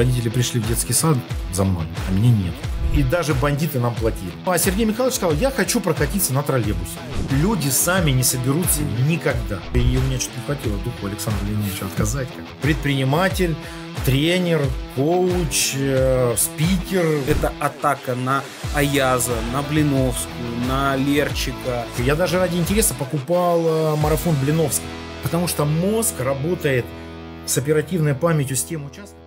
родители пришли в детский сад за мной, а меня нет. И даже бандиты нам платили. А Сергей Михайлович сказал, я хочу прокатиться на троллейбусе. Люди сами не соберутся никогда. И у меня что-то не хватило духу Александра Леонидовича отказать. Как предприниматель, тренер, коуч, э, спикер. Это атака на Аяза, на Блиновскую, на Лерчика. Я даже ради интереса покупал э, марафон Блиновского, потому что мозг работает с оперативной памятью с тем участком,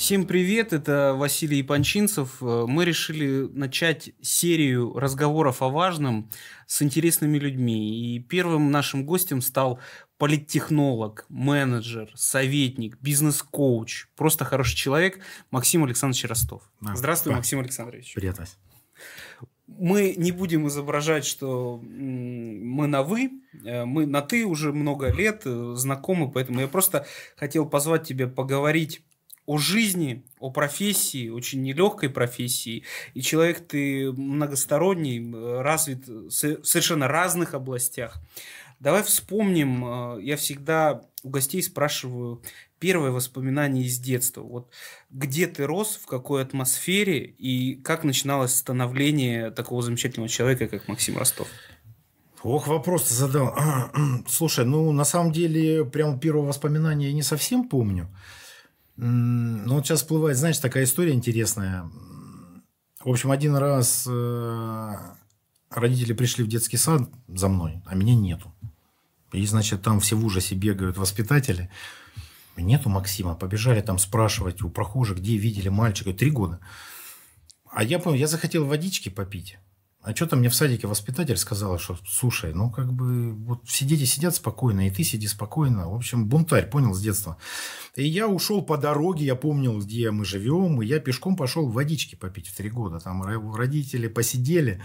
Всем привет, это Василий Панчинцев. Э, мы решили начать серию разговоров о важном с интересными людьми. И первым нашим гостем стал политтехнолог, менеджер, советник, бизнес-коуч, просто хороший человек Максим Александрович Ростов. Да, Здравствуй, да. Максим Александрович. Привет, Вась. Мы не будем изображать, что мы на «вы», э, мы на «ты» уже много лет э, знакомы, поэтому я просто хотел позвать тебя поговорить о жизни, о профессии, очень нелегкой профессии. И человек ты многосторонний, развит в совершенно разных областях. Давай вспомним, э, я всегда у гостей спрашиваю первое воспоминание из детства. Вот где ты рос, в какой атмосфере и как начиналось становление такого замечательного человека, как Максим Ростов? Ох, вопрос ты задал. Слушай, ну на самом деле прям первого воспоминания я не совсем помню. Ну, вот сейчас всплывает, знаешь, такая история интересная. В общем, один раз э, родители пришли в детский сад за мной, а меня нету. И, значит, там все в ужасе бегают воспитатели. Нету Максима. Побежали там спрашивать у прохожих, где видели мальчика. Три года. А я помню, я захотел водички попить. А что-то мне в садике воспитатель сказала, что слушай, ну как бы вот все дети сидят спокойно, и ты сиди спокойно. В общем, бунтарь, понял, с детства. И я ушел по дороге, я помнил, где мы живем, и я пешком пошел водички попить в три года. Там родители посидели,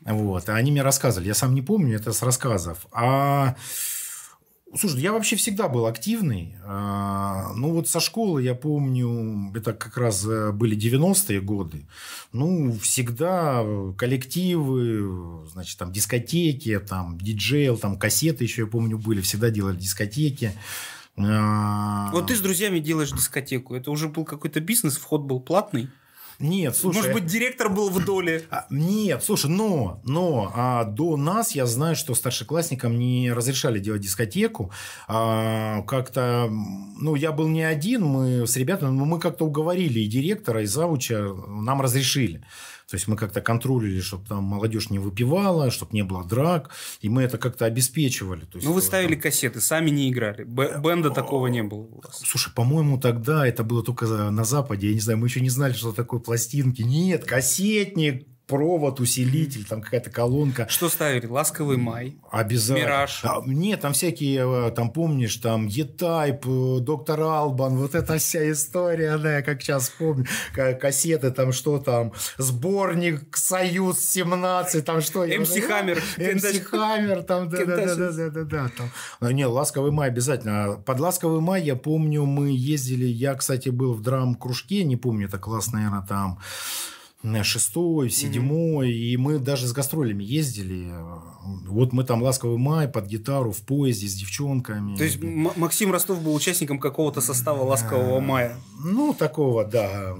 вот. А они мне рассказывали, я сам не помню, это с рассказов. А Слушай, я вообще всегда был активный. А, ну, вот со школы, я помню, это как раз э, были 90-е годы. Ну, всегда коллективы, значит, там дискотеки, там диджейл, там кассеты еще, я помню, были. Всегда делали дискотеки. А, вот ты с друзьями делаешь дискотеку. Это уже был какой-то бизнес, вход был платный. Нет, слушай. Может быть, директор был в доле. А, нет, слушай, но, но а, до нас я знаю, что старшеклассникам не разрешали делать дискотеку. А, как-то, ну, я был не один, мы с ребятами, но ну, мы как-то уговорили и директора, и завуча, нам разрешили. То есть мы как-то контролили, чтобы там молодежь не выпивала, чтобы не было драк, и мы это как-то обеспечивали. То есть, ну, вы ставили там... кассеты, сами не играли. Б- э, бенда такого не было Слушай, по-моему, тогда это было только на Западе. Я не знаю, мы еще не знали, что такое пластинки. Нет, кассетник, провод, усилитель, там какая-то колонка. Что ставили? Ласковый май? Обязательно. Мираж? А, нет, там всякие, э, там помнишь, там Етайп, э, Доктор Албан, вот эта вся история, да, я как сейчас помню, кассеты, там что там, сборник Союз-17, там что? MC Hammer. MC Hammer, там, да-да-да-да-да. да. Там. Не, Ласковый май обязательно. А под Ласковый май, я помню, мы ездили, я, кстати, был в драм-кружке, не помню, это класс, наверное, там Э, шестой, седьмой, mm-hmm. и мы даже с гастролями ездили. Вот мы там «Ласковый май» под гитару в поезде с девчонками. То есть Максим Ростов был участником какого-то состава «Ласкового мая»? Ну, такого, да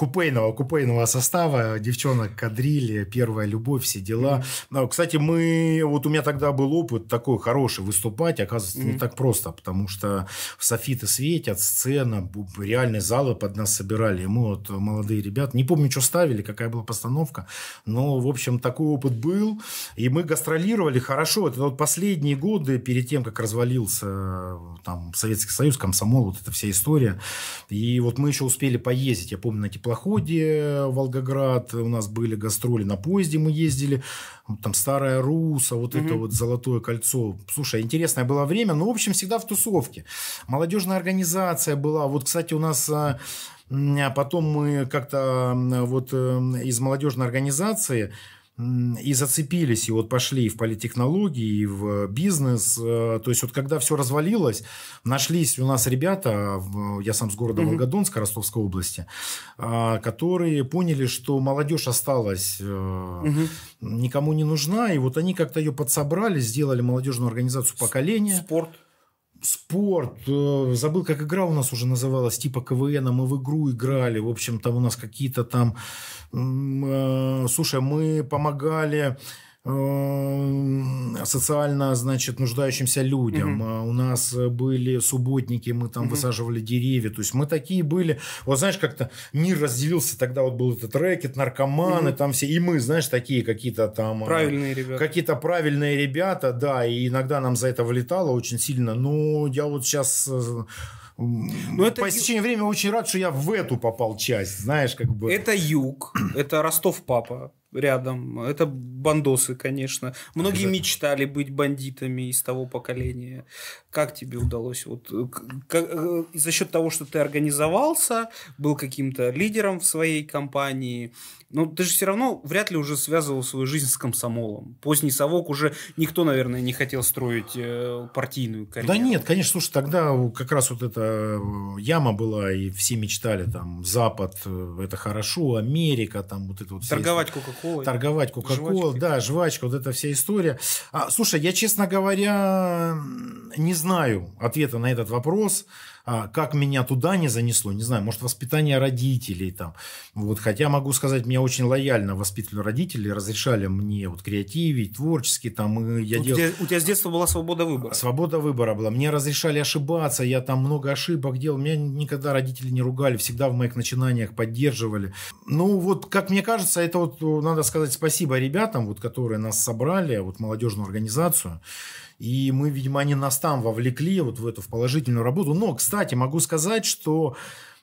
купейного, купейного состава, девчонок кадрили, первая любовь, все дела. mm Кстати, мы, вот у меня тогда был опыт такой хороший выступать, оказывается, не так просто, потому что в софиты светят, сцена, реальные залы под нас собирали. мы вот молодые ребята, не помню, что ставили, какая была постановка, но, в общем, такой опыт был, и мы гастролировали хорошо. Это вот последние годы, перед тем, как развалился там Советский Союз, комсомол, вот эта вся история. И вот мы еще успели поездить, я помню, на тепло теплоходе Волгоград, у нас были гастроли на поезде, мы ездили, там Старая Руса, вот угу. это вот Золотое кольцо. Слушай, интересное было время, но, в общем, всегда в тусовке. Молодежная организация была, вот, кстати, у нас... А, а потом мы как-то вот э, из молодежной организации и зацепились, и вот пошли в политтехнологии, и в бизнес. Э, то есть вот когда все развалилось, нашлись у нас ребята, я сам с города угу. Волгодонска, Ростовской области, а, которые поняли, что молодежь осталась угу. никому не нужна, и вот они как-то ее подсобрали, сделали молодежную организацию поколения. Спорт спорт, э, забыл, как игра у нас уже называлась, типа КВН, а мы в игру играли, в общем, там у нас какие-то там... Э, слушай, мы помогали Эм, социально, значит, нуждающимся людям. Угу. У нас были субботники, мы там угу. высаживали деревья. То есть мы такие были. Вот знаешь, как-то мир разделился. Тогда вот был этот рэкет, наркоманы угу. там все. И мы, знаешь, такие какие-то там... Э, правильные ребята. Какие-то правильные ребята, да. И иногда нам за это влетало очень сильно. Но я вот сейчас... Э, ну это по ю... времени очень рад, что я в эту попал часть, знаешь, как бы. Это юг, это Ростов-папа, рядом. Это бандосы, конечно. Многие мечтали быть бандитами из того поколения. Как тебе удалось? Вот, как, э, э, за счет того, что ты организовался, был каким-то лидером в своей компании, но ну, ты же все равно вряд ли уже связывал свою жизнь с комсомолом. Поздний совок уже никто, наверное, не хотел строить э, партийную карьеру. Да нет, конечно, слушай, тогда как раз вот эта э, яма была, и все мечтали там, Запад, э, это хорошо, Америка, там вот это вот... Торговать Кока-Колой. Торговать Кока-Колой, да, жвачка, вот эта вся история. А, слушай, я, честно говоря, не знаю ответа на этот вопрос. Вопрос. А, как меня туда не занесло, не знаю, может, воспитание родителей там. Вот, хотя могу сказать, меня очень лояльно воспитывали родители, разрешали мне вот креативить, творчески там. И я у, дел... тебя, у тебя с детства была свобода выбора. Свобода выбора была. Мне разрешали ошибаться, я там много ошибок делал. Меня никогда родители не ругали, всегда в моих начинаниях поддерживали. Ну, вот, как мне кажется, это вот э, надо сказать спасибо ребятам, вот, которые нас собрали, вот молодежную организацию. И мы, видимо, они нас там вовлекли вот в эту в положительную работу. Но, кстати, могу сказать, что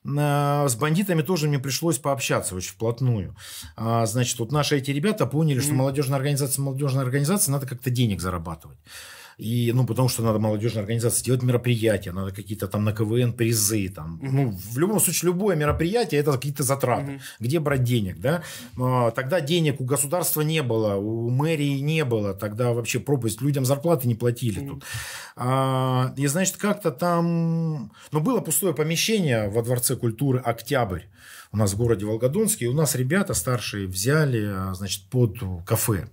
э, с бандитами тоже мне пришлось пообщаться очень вплотную. А, значит, вот наши эти ребята поняли, что молодежная организация, молодежная организация, надо как-то денег зарабатывать. И, ну, потому что надо молодежной организации делать мероприятия, надо какие-то там на КВН призы, там, ну, в любом случае, любое мероприятие – это какие-то затраты. mm Где брать денег, да? А, тогда денег у государства не было, у мэрии не было, тогда вообще пропасть, людям зарплаты не платили mm тут. А, и, значит, как-то там, ну, было пустое помещение во Дворце культуры «Октябрь», у нас в городе Волгодонске, и у нас ребята старшие взяли, а, значит, под кафе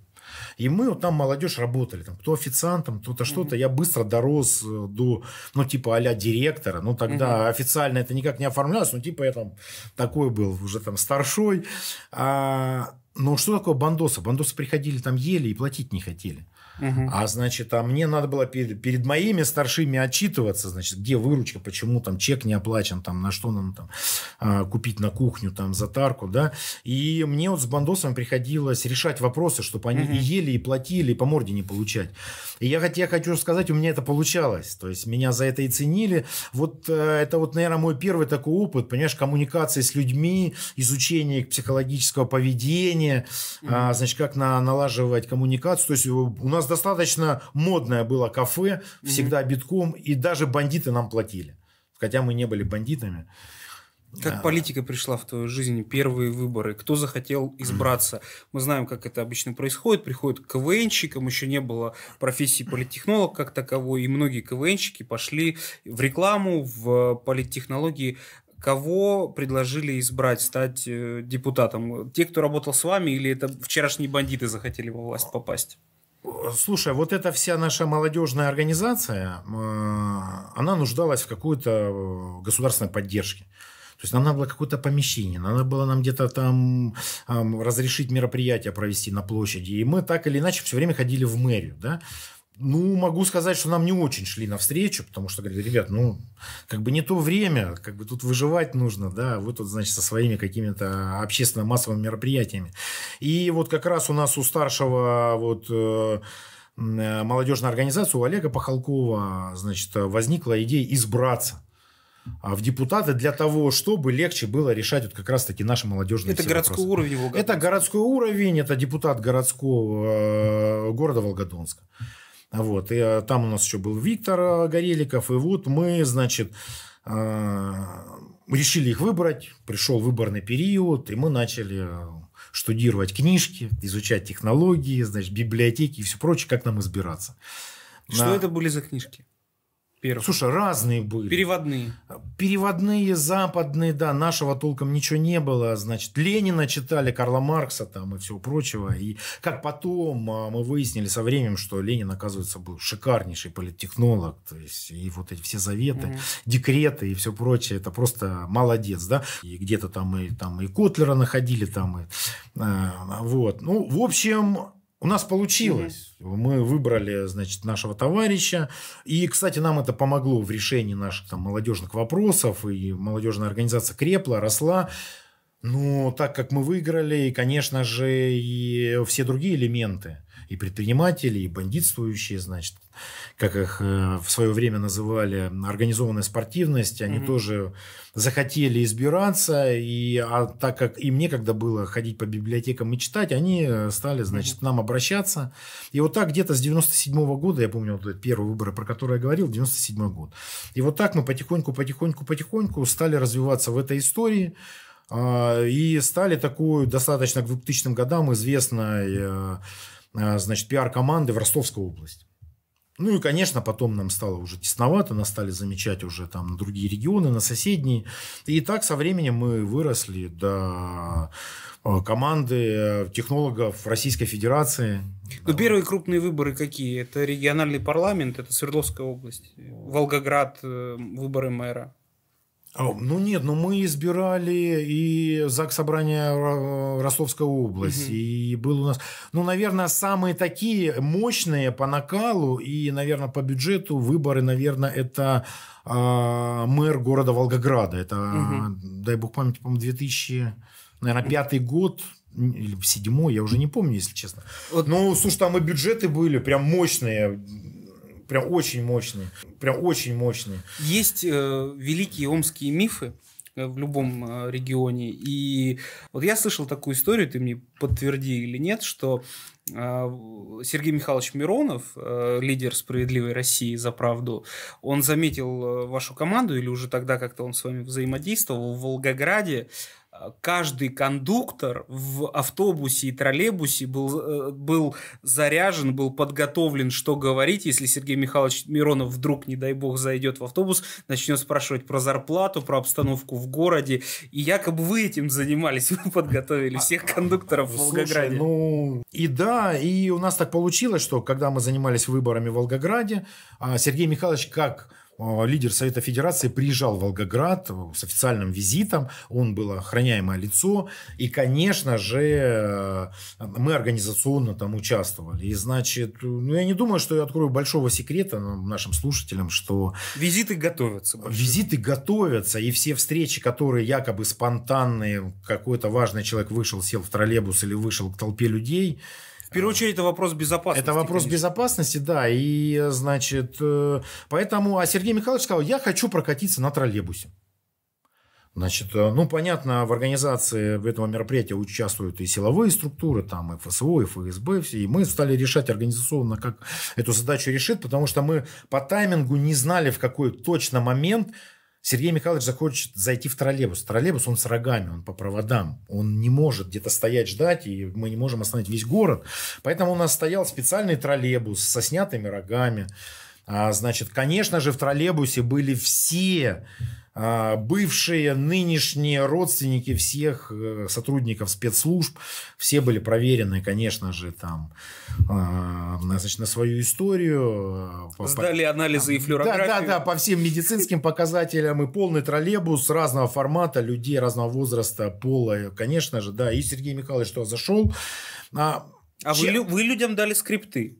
и мы, вот там молодежь работали, там, кто официантом, кто-то что-то. Я быстро дорос э, до, ну, типа, а директора. Ну, тогда mm официально это никак не оформлялось, но, типа, я там такой был, уже там старшой. А, ну, что такое бандосы? Бандосы приходили, там ели и платить не хотели. А значит, а мне надо было перед, перед моими старшими отчитываться, значит, где выручка, почему там чек не оплачен, там, на что нам там а, купить на кухню, там, за тарку, да. И мне вот с Бандосом приходилось решать вопросы, чтобы они угу. и ели, и платили, и по морде не получать. И я, я хочу сказать, у меня это получалось. То есть меня за это и ценили. Вот э, это вот, наверное, мой первый такой опыт, понимаешь, коммуникации с людьми, изучение их психологического поведения, mm-hmm. значит, как на, налаживать коммуникацию. То есть у нас достаточно модное было кафе, всегда mm-hmm. битком, и даже бандиты нам платили. Хотя мы не были бандитами. Как политика пришла в твою жизнь, первые выборы, кто захотел избраться? Мы знаем, как это обычно происходит. Приходит к КВНщикам, еще не было профессии политтехнолог как таковой, и многие КВНщики пошли в рекламу, в политтехнологии. Кого предложили избрать, стать э, депутатом? Те, кто работал с вами, или это вчерашние бандиты захотели во власть попасть? Слушай, вот эта вся наша молодежная организация, э, она нуждалась в какой-то э, государственной поддержке. То есть нам надо было какое-то помещение, надо было нам где-то там эм, разрешить мероприятие провести на площади. И мы так или иначе все время ходили в мэрию, да. Ну, могу сказать, что нам не очень шли навстречу, потому что говорили, ребят, ну, как бы не то время, как бы тут выживать нужно, да, вы тут, значит, со своими какими-то общественно-массовыми мероприятиями. И вот как раз у нас у старшего вот э, э молодежной организации, у Олега Похолкова, значит, возникла идея избраться а в депутаты для того, чтобы легче было решать вот как раз-таки наши молодежные Это городской вопросы. уровень его Это городской уровень, это депутат городского э, города Волгодонска. Вот. И э, там у нас еще был Виктор э, Гореликов. И вот мы, значит, решили их выбрать. Пришел выборный период, и мы начали штудировать книжки, изучать технологии, значит, библиотеки и все прочее, как нам избираться. Что На... это были за книжки? первых. Слушай, разные были. Переводные. Переводные, западные, да. Нашего толком ничего не было. Значит, Ленина читали, Карла Маркса там и всего прочего. И как потом а, мы выяснили со временем, что Ленин, оказывается, был шикарнейший политтехнолог. То есть, и вот эти все заветы, угу. декреты и все прочее. Это просто молодец, да. И где-то там и, там и Котлера находили, там и... Э, вот. Ну, в общем, у нас получилось. Угу. Мы выбрали, значит, нашего товарища. И, кстати, нам это помогло в решении наших там, молодежных вопросов. И молодежная организация крепла, росла. Но так как мы выиграли, и, конечно же, и все другие элементы – и предприниматели, и бандитствующие, значит, как их э, в свое время называли, организованная спортивность, они mm-hmm. тоже захотели избираться, и, а так как им некогда было ходить по библиотекам и читать, они стали, значит, mm-hmm. к нам обращаться. И вот так где-то с 97 года, я помню вот первые выборы, про которые я говорил, 97 год. И вот так мы потихоньку, потихоньку, потихоньку стали развиваться в этой истории, а, и стали такой достаточно к 2000 годам известной э, а, значит, пиар-команды в Ростовскую область. Ну и, конечно, потом нам стало уже тесновато, нас стали замечать уже там на другие регионы, на соседние. И так со временем мы выросли до а, команды э, технологов Российской Федерации. Ну, да. первые крупные выборы какие? Это региональный парламент, это Свердловская область, Волгоград, э, выборы мэра ну нет, ну мы избирали и ЗАГС собрания Ростовской области, угу. и был у нас, ну, наверное, самые такие мощные по накалу и, наверное, по бюджету выборы, наверное, это э, мэр города Волгограда, это, угу. дай бог памяти, по-моему, 2000, наверное, пятый год, или седьмой, я уже не помню, если честно. Вот. Ну, слушай, там и бюджеты были прям мощные, прям очень мощные, прям очень мощные. Есть э, великие омские мифы э, в любом э, регионе. И вот я слышал такую историю, ты мне подтверди или нет, что э, Сергей Михайлович Миронов, лидер «Справедливой России за правду», он заметил вашу команду, или уже тогда как-то он с вами взаимодействовал в Волгограде, каждый кондуктор в автобусе и троллейбусе был, э, был заряжен, был подготовлен, что говорить, если Сергей Михайлович Миронов вдруг, не дай бог, зайдет в автобус, начнет спрашивать про зарплату, про обстановку в городе, и якобы вы этим занимались, вы подготовили всех а, кондукторов в Волгограде. ну, и да, и у нас так получилось, что когда мы занимались выборами в Волгограде, а, Сергей Михайлович как Э, лидер Совета Федерации приезжал в Волгоград с официальным визитом, он было охраняемое лицо, и, конечно же, э, мы организационно там участвовали. И, значит, ну, я не думаю, что я открою большого секрета ну, нашим слушателям, что... Визиты готовятся. Большой. Визиты готовятся, и все встречи, которые якобы спонтанные, какой-то важный человек вышел, сел в троллейбус или вышел к толпе людей, первую очередь, это вопрос безопасности. Это вопрос конечно. безопасности, да. И, значит, э, поэтому... А Сергей Михайлович сказал, я хочу прокатиться на троллейбусе. Значит, э, ну, понятно, в организации этого мероприятия участвуют и силовые структуры, там, и ФСО, и ФСБ, все. И мы стали решать организационно, как эту задачу решит, потому что мы по таймингу не знали, в какой точно момент Сергей Михайлович захочет зайти в троллейбус. Троллейбус, он с рогами, он по проводам. Он не может где-то стоять, ждать, и мы не можем остановить весь город. Поэтому у нас стоял специальный троллейбус со снятыми рогами. А, значит, конечно же, в троллейбусе были все а, бывшие, нынешние родственники всех э, сотрудников спецслужб, все были проверены, конечно же, там, а, значит, на свою историю. Э, Сдали анализы и флюорографию. Да, да, да, по всем медицинским показателям и полный троллейбус разного формата, людей разного возраста, пола, э, конечно же, да, и Сергей Михайлович что зашел. А, а вы, вы людям дали скрипты?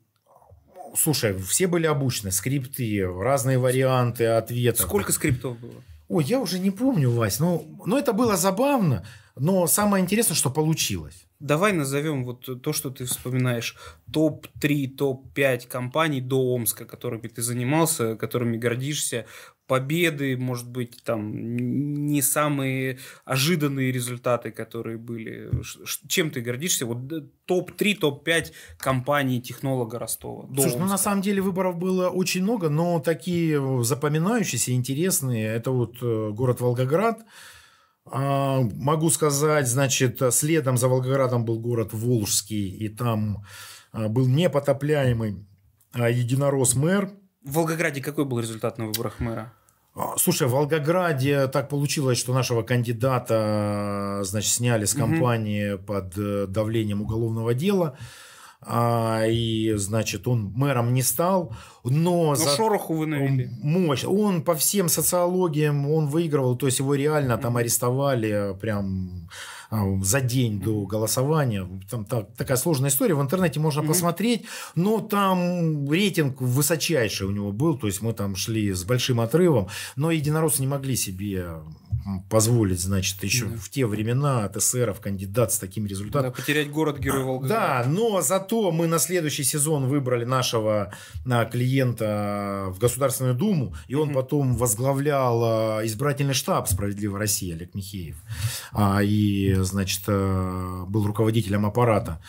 Слушай, все были обучены, скрипты, разные варианты ответов. Сколько скриптов было? Ой, я уже не помню, Вась, но, ну, но ну, это было забавно, но самое интересное, что получилось. Давай назовем вот то, что ты вспоминаешь, топ-3, топ-5 компаний до Омска, которыми ты занимался, которыми гордишься победы, может быть, там не самые ожиданные результаты, которые были. Чем ты гордишься? Вот топ-3, топ-5 компаний технолога Ростова. Слушай, ну на самом деле выборов было очень много, но такие э, запоминающиеся, интересные. Это вот э, город Волгоград, а, Могу сказать, значит, следом за Волгоградом был город Волжский, и там а, был непотопляемый а, единорос мэр – в Волгограде какой был результат на выборах мэра? А, слушай, в Волгограде так получилось, что нашего кандидата, э, значит, сняли с компании угу. под э, давлением уголовного дела. А, и, значит, он мэром не стал, но... Но за... шороху вы навели. мощь. Он по всем социологиям, он выигрывал, то есть его реально там арестовали э, прям а, за день до голосования. Там так, такая сложная история. В интернете можно mm-hmm. посмотреть, но там рейтинг высочайший у него был. То есть мы там шли с большим отрывом, но единороссы не могли себе позволить, значит, еще да. в те времена от эсеров кандидат с таким результатом. Да, потерять город Герой а, Волгоград. Да, но зато мы на следующий сезон выбрали нашего а, клиента а, в Государственную Думу, и он угу. потом возглавлял избирательный штаб Справедливой России Олег Михеев. И, значит, был руководителем аппарата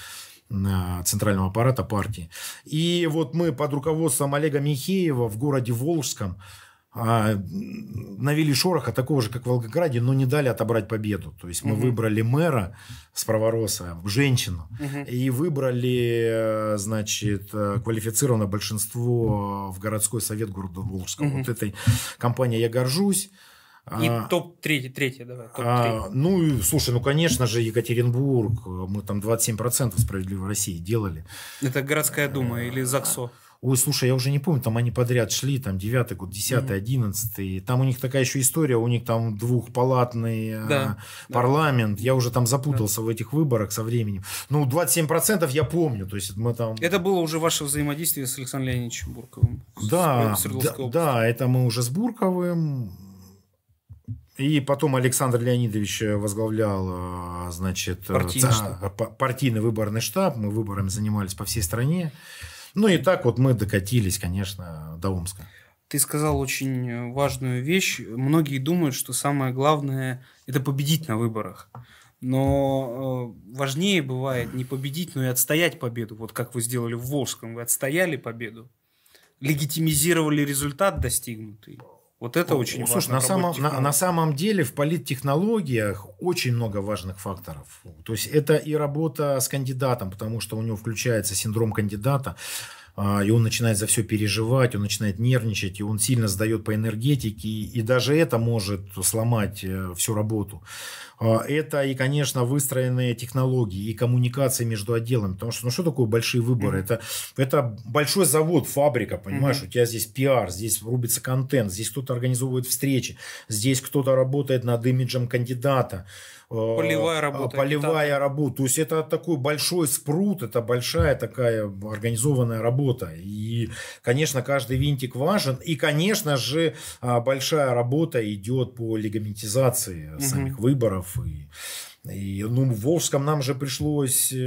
центрального аппарата партии. И вот мы под руководством Олега Михеева в городе Волжском а, навели шороха такого же, как в Волгограде, но не дали отобрать победу. То есть мы угу. выбрали мэра с Провороса, женщину, угу. и выбрали, э, значит, э, квалифицированное большинство в городской совет города Волжского. Угу. Вот этой компанией я горжусь. И а, топ-3, третье, давай. топ А, ну, слушай, ну, конечно же, Екатеринбург, э, мы там 27% справедливой России делали. Это городская дума а, или ЗАГСО? Ой, слушай, я уже не помню, там они подряд шли, там девятый год, десятый, одиннадцатый. Там у них такая еще история, у них там двухпалатный э, да, парламент. Да. Я уже там запутался да. в этих выборах со временем. Ну, 27% я помню, то есть мы там... Это было уже ваше взаимодействие с Александром Леонидовичем Бурковым. Да, с да, да, это мы уже с Бурковым. И потом Александр Леонидович возглавлял, э, значит, э, партийный, ца- партийный выборный штаб. Мы выборами занимались по всей стране. Ну и так вот мы докатились, конечно, до Омска. Ты сказал очень важную вещь. Многие думают, что самое главное – это победить на выборах. Но э, важнее бывает не победить, но и отстоять победу. Вот как вы сделали в Волжском, вы отстояли победу, легитимизировали результат достигнутый. Вот это ну, очень Слушай, На самом, на, на самом деле в политтехнологиях очень много важных факторов. То есть это и работа с кандидатом, потому что у него включается синдром кандидата. А, и он начинает за все переживать, он начинает нервничать, и он сильно сдает по энергетике, и даже это может сломать э, всю работу. А, это и, конечно, выстроенные технологии и коммуникации между отделами, потому что ну что такое большие выборы? Mm-hmm. Это, это большой завод, фабрика, понимаешь, mm-hmm. у тебя здесь пиар, здесь рубится контент, здесь кто-то организовывает встречи, здесь кто-то работает над имиджем кандидата. Э, полевая а, работа. Полевая так. работа. То есть это такой большой спрут, это большая такая организованная работа. И, конечно, каждый винтик важен. И, конечно же, а, большая работа идет по легаментизации угу. самих выборов и и, ну, в Волжском нам же пришлось э,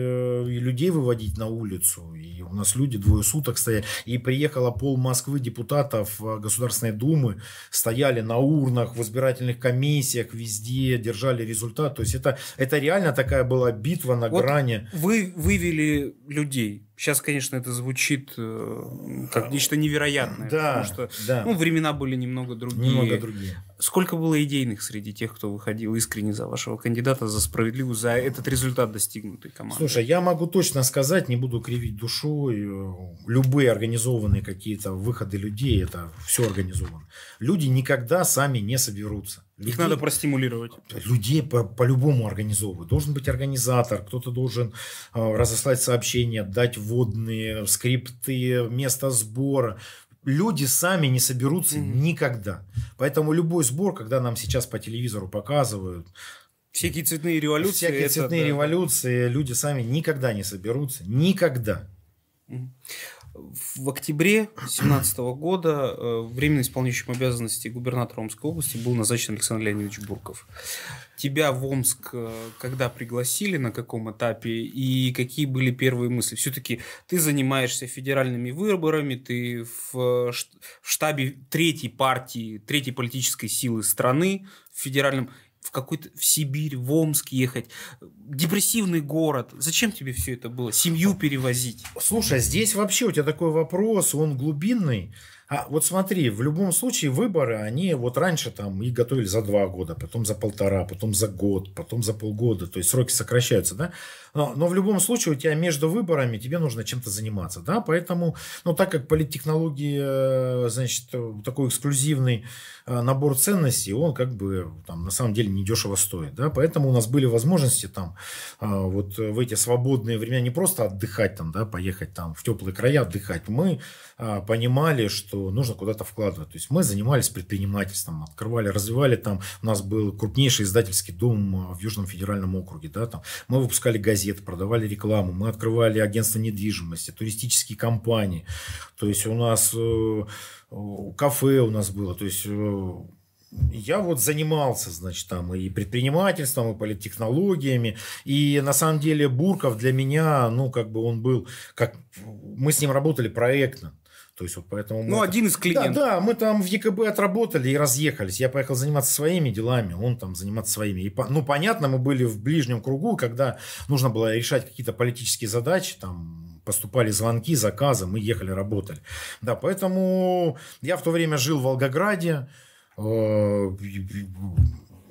и людей выводить на улицу. И у нас люди двое суток стояли. И приехало пол Москвы депутатов э, Государственной Думы. Стояли на урнах, в избирательных комиссиях, везде держали результат. То есть это, это реально такая была битва на вот грани. Вы вывели людей Сейчас, конечно, это звучит э, как э, нечто невероятное, да, потому что да. ну, времена были немного другие. Немного другие. Сколько было идейных среди тех, кто выходил искренне за вашего кандидата, за справедливую, за этот результат достигнутой команды? Слушай, я могу точно сказать, не буду кривить душой, э, любые организованные какие-то выходы людей, это все организовано. Люди никогда сами не соберутся. Людей, Их надо простимулировать. Людей по- по-любому организовывают. Должен быть организатор, кто-то должен э, разослать сообщения, дать водные скрипты, место сбора. Люди сами не соберутся mm-hmm. никогда. Поэтому любой сбор, когда нам сейчас по телевизору показывают, Всякие цветные революции. Всякие это, цветные да. революции, люди сами никогда не соберутся. Никогда. Mm-hmm. В октябре 2017 года э, временно исполняющим обязанности губернатора Омской области был назначен Александр Леонидович Бурков. Тебя в Омск э, когда пригласили, на каком этапе и какие были первые мысли? Все-таки ты занимаешься федеральными выборами, ты э, в штабе третьей партии, третьей политической силы страны в федеральном в какой-то в Сибирь, в Омск ехать. Депрессивный город. Зачем тебе все это было? Семью перевозить? Слушай, а здесь вообще у тебя такой вопрос, он глубинный. А вот смотри, в любом случае выборы, они вот раньше там их готовили за два года, потом за полтора, потом за год, потом за полгода, то есть сроки сокращаются, да? Но, но в любом случае у тебя между выборами тебе нужно чем-то заниматься, да? Поэтому, ну так как политтехнологии, э, значит, такой эксклюзивный э, набор ценностей, он как бы там на самом деле недешево стоит, да? Поэтому у нас были возможности там э, вот в эти свободные времена не просто отдыхать там, да, поехать там в теплые края отдыхать, мы понимали, что что нужно куда-то вкладывать. То есть мы занимались предпринимательством, открывали, развивали там. У нас был крупнейший издательский дом а, в Южном федеральном округе. Да, там. Мы выпускали газеты, продавали рекламу, мы открывали агентство недвижимости, туристические компании. То есть у нас э, кафе у нас было. То есть э, я вот занимался, значит, там и предпринимательством, и политтехнологиями, и на самом деле Бурков для меня, ну, как бы он был, как мы с ним работали проектно, то есть вот поэтому... Ну, один это... из клиентов. Да, да, мы там в ЕКБ отработали и разъехались. Я поехал заниматься своими делами, он там заниматься своими. И, ну, понятно, мы были в ближнем кругу, когда нужно было решать какие-то политические задачи, там поступали звонки, заказы, мы ехали, работали. Да, поэтому я в то время жил в Волгограде, э,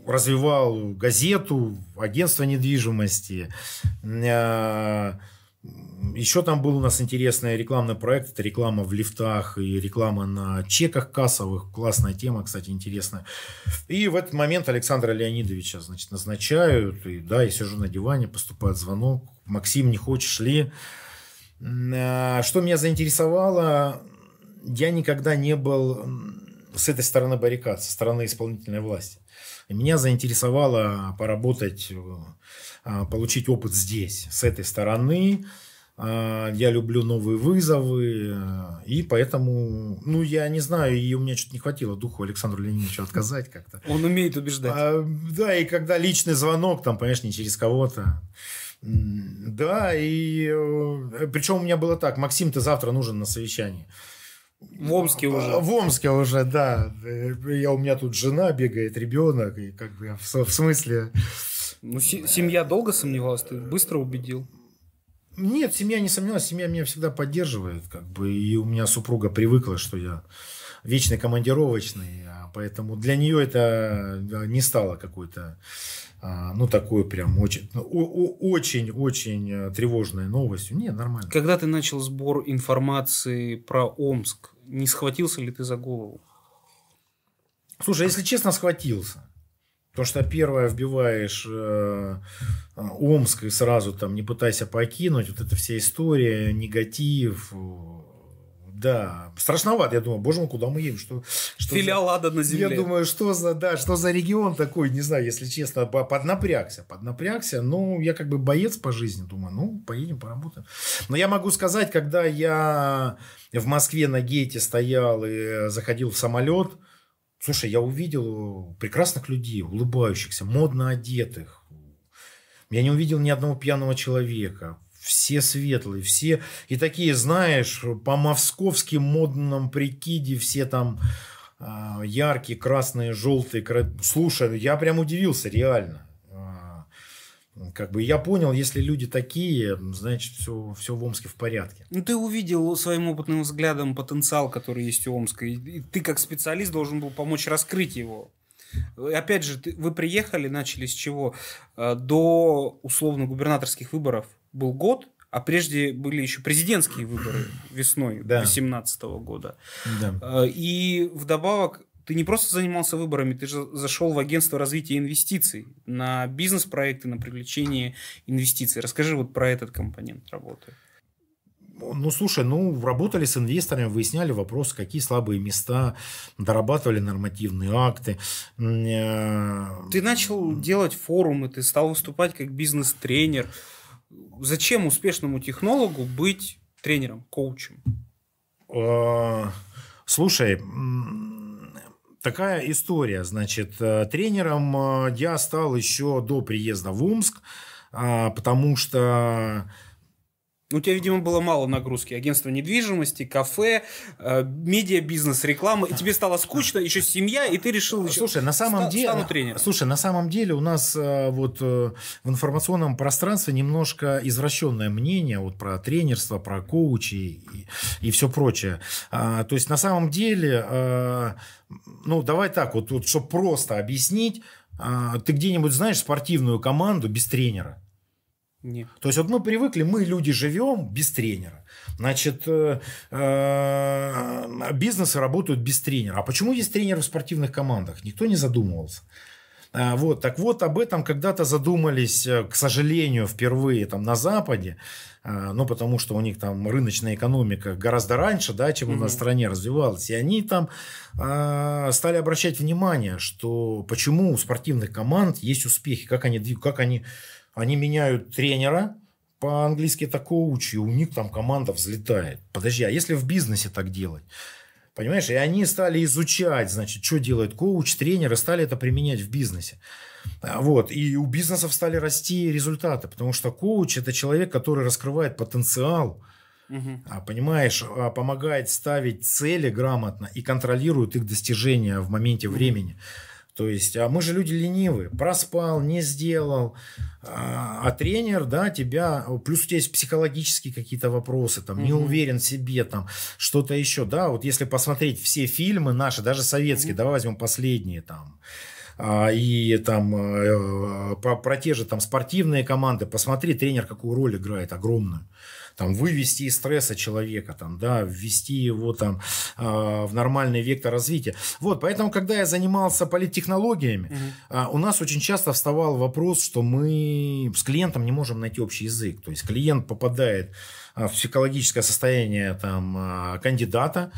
развивал газету, агентство недвижимости, э еще там был у нас интересный рекламный проект. Это реклама в лифтах и реклама на чеках кассовых. Классная тема, кстати, интересная. И в этот момент Александра Леонидовича, значит, назначают. И да, я сижу на диване, поступает звонок. Максим, не хочешь ли? А, что меня заинтересовало, я никогда не был с этой стороны баррикад, со стороны исполнительной власти. И меня заинтересовало поработать, а, получить опыт здесь, с этой стороны. А, я люблю новые вызовы, э, и поэтому, ну, я не знаю, и у меня что-то не хватило духу Александру Леонидовичу отказать как-то. Он умеет убеждать. А, да, и когда личный звонок, там, понимаешь, не через кого-то. Да, и э, причем у меня было так, Максим, ты завтра нужен на совещании. В Омске уже. В Омске уже, да. Я, у меня тут жена бегает, ребенок, и как бы я в, в смысле... Ну, семья долго сомневалась, ты быстро убедил? Нет, семья не сомневалась, семья меня всегда поддерживает, как бы, и у меня супруга привыкла, что я вечный командировочный, а Поэтому для нее это не стало какой-то, а, ну, такой прям очень-очень ну, э, тревожной новостью. Нет, нормально. Когда ты начал сбор информации про Омск, не схватился ли ты за голову? Слушай, если честно, схватился. Потому что первое вбиваешь э, э, Омск и сразу там не пытайся покинуть. Вот эта вся история, негатив, да, страшновато. Я думаю, боже мой, куда мы едем? Что, что Филиал ада на земле. Я думаю, что за, да, что за регион такой, не знаю, если честно, поднапрягся, поднапрягся. Ну, я как бы боец по жизни, думаю, ну, поедем, поработаем. Но я могу сказать, когда я в Москве на гейте стоял и э, заходил в самолет, слушай, я увидел прекрасных людей, улыбающихся, модно одетых. Я не увидел ни одного пьяного человека все светлые, все и такие, знаешь, по московским модным прикиде все там э, яркие, красные, желтые. Кра... Слушай, я прям удивился, реально. А, как бы я понял, если люди такие, значит, все, все в Омске в порядке. Ну, ты увидел своим опытным взглядом потенциал, который есть у Омска. И ты, как специалист, должен был помочь раскрыть его. Опять же, ты, вы приехали, начали с чего? А, до условно губернаторских выборов был год, а прежде были еще президентские выборы весной 2018 да. года. Да. Э, и вдобавок ты не просто занимался выборами, ты же зашел в агентство развития инвестиций на бизнес-проекты, на привлечение инвестиций. Расскажи вот про этот компонент работы. Ну, слушай, ну, работали с инвесторами, выясняли вопрос, какие слабые места, дорабатывали нормативные акты. Э, ты начал делать форумы, ты стал выступать как бизнес-тренер. Зачем успешному технологу быть тренером, коучем? Э, слушай, такая история. Значит, э, тренером э, я стал еще до приезда в Омск, а, потому что ну, У тебя, видимо, было мало нагрузки. Агентство недвижимости, кафе, э, бизнес реклама. И тебе стало скучно, еще семья, и ты решил... Еще... Слушай, на самом ста- деле... Стану тренером. Слушай, на самом деле у нас э, вот э, в информационном пространстве немножко извращенное мнение вот про тренерство, про коучи и, и все прочее. А, то есть на самом деле... Э, ну, давай так вот, вот чтобы просто объяснить, э, ты где-нибудь знаешь спортивную команду без тренера? Нет. То есть вот мы привыкли, мы люди живем без тренера. Значит, э, э, бизнесы работают без тренера. А почему есть тренер в спортивных командах? Никто не задумывался. А, вот, так вот, об этом когда-то задумались, э, к сожалению, впервые там на Западе, а, ну, потому что у них там рыночная экономика гораздо раньше, да, чем у нас в стране развивалась, и они там э, стали обращать внимание, что почему у спортивных команд есть успехи, как они, как они они меняют тренера, по-английски это коуч, и у них там команда взлетает. Подожди, а если в бизнесе так делать? Понимаешь, и они стали изучать, значит, что делает коуч, тренер, и стали это применять в бизнесе. А, вот, и у бизнесов стали расти результаты, потому что коуч – это человек, который раскрывает потенциал, угу. понимаешь, а, помогает ставить цели грамотно и контролирует их достижения в моменте угу. времени. То есть, а мы же люди ленивые. Проспал, не сделал. А, а тренер, да, тебя... Плюс у тебя есть психологические какие-то вопросы, там, не уверен в себе, там, что-то еще, да. Вот если посмотреть все фильмы наши, даже советские, давай возьмем последние, там, а, и там э, э, про те же там спортивные команды. Посмотри, тренер какую роль играет огромную там, вывести из стресса человека, там, да, ввести его там, а, в нормальный вектор развития. Вот, поэтому, когда я занимался политтехнологиями, угу. у нас очень часто вставал вопрос, что мы с клиентом не можем найти общий язык. То есть клиент попадает а, в психологическое состояние там, кандидата,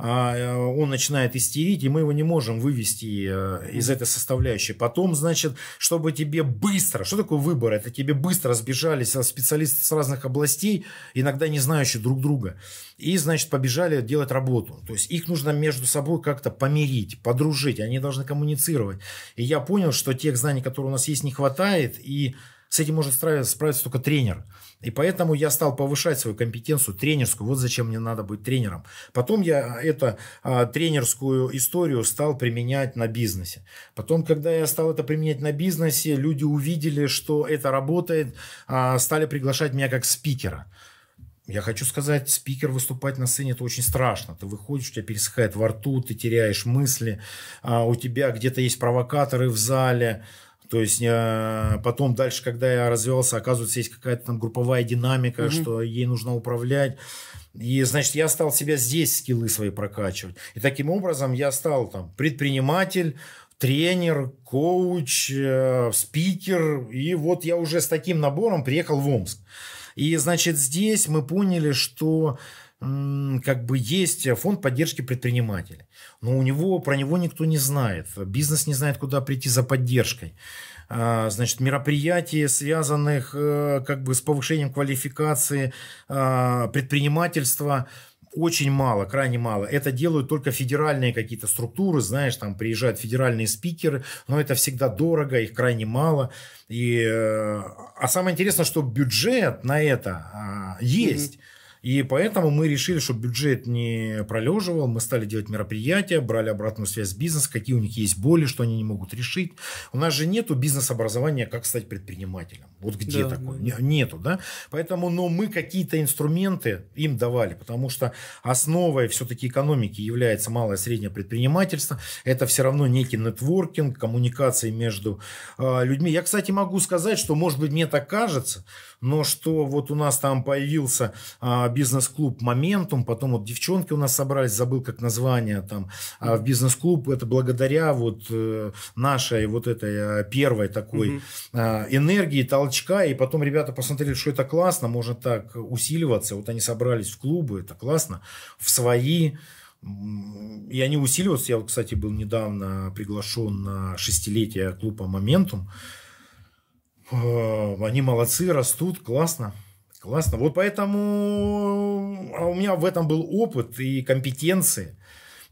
а, э, он начинает истерить, и мы его не можем вывести э, из этой составляющей. Потом, значит, чтобы тебе быстро, что такое выбор? Это тебе быстро сбежались э, специалисты с разных областей, иногда не знающие друг друга, и, значит, побежали делать работу. То есть их нужно между собой как-то помирить, подружить, они должны коммуницировать. И я понял, что тех знаний, которые у нас есть, не хватает, и с этим может справиться, справиться только тренер. И поэтому я стал повышать свою компетенцию тренерскую. Вот зачем мне надо быть тренером. Потом я а, эту а, тренерскую историю стал применять на бизнесе. Потом, когда я стал это применять на бизнесе, люди увидели, что это работает, а, стали приглашать меня как спикера. Я хочу сказать, спикер выступать на сцене это очень страшно. Ты выходишь, у тебя пересыхает во рту, ты теряешь мысли, а у тебя где-то есть провокаторы в зале, то есть э, потом дальше, когда я развивался, оказывается, есть какая-то там групповая динамика, угу. что ей нужно управлять. И, значит, я стал себя здесь скиллы свои прокачивать. И таким образом я стал там предприниматель, тренер, коуч, э, спикер. И вот я уже с таким набором приехал в Омск. И, значит, здесь мы поняли, что как бы есть фонд поддержки предпринимателей. Но у него, про него никто не знает. Бизнес не знает, куда прийти за поддержкой. А, значит, мероприятия связанных э, как бы с повышением квалификации а, предпринимательства, очень мало, крайне мало. Это делают только федеральные какие-то структуры, знаешь, там приезжают федеральные спикеры, но это всегда дорого, их крайне мало. И, э, а самое интересное, что бюджет на это а, есть. И поэтому мы решили, чтобы бюджет не пролеживал, мы стали делать мероприятия, брали обратную связь с бизнесом, какие у них есть боли, что они не могут решить. У нас же нету бизнес-образования, как стать предпринимателем. Вот где да, такое? Да. Нету, да? Поэтому, но ну, мы какие-то инструменты им давали, потому что основой все-таки экономики является малое и среднее предпринимательство. Это все равно некий нетворкинг, коммуникации между э, людьми. Я, кстати, могу сказать, что, может быть, мне так кажется, но что вот у нас там появился а, бизнес-клуб «Моментум», потом вот девчонки у нас собрались, забыл как название там, а в бизнес-клуб это благодаря вот э, нашей вот этой э, первой такой mm-hmm. энергии, толчка, и потом ребята посмотрели, что это классно, можно так усиливаться, вот они собрались в клубы, это классно, в свои, и они усиливаются. Я, вот, кстати, был недавно приглашен на шестилетие клуба «Моментум». Они молодцы, растут, классно. Классно. Вот поэтому а, у меня в этом был опыт и компетенции.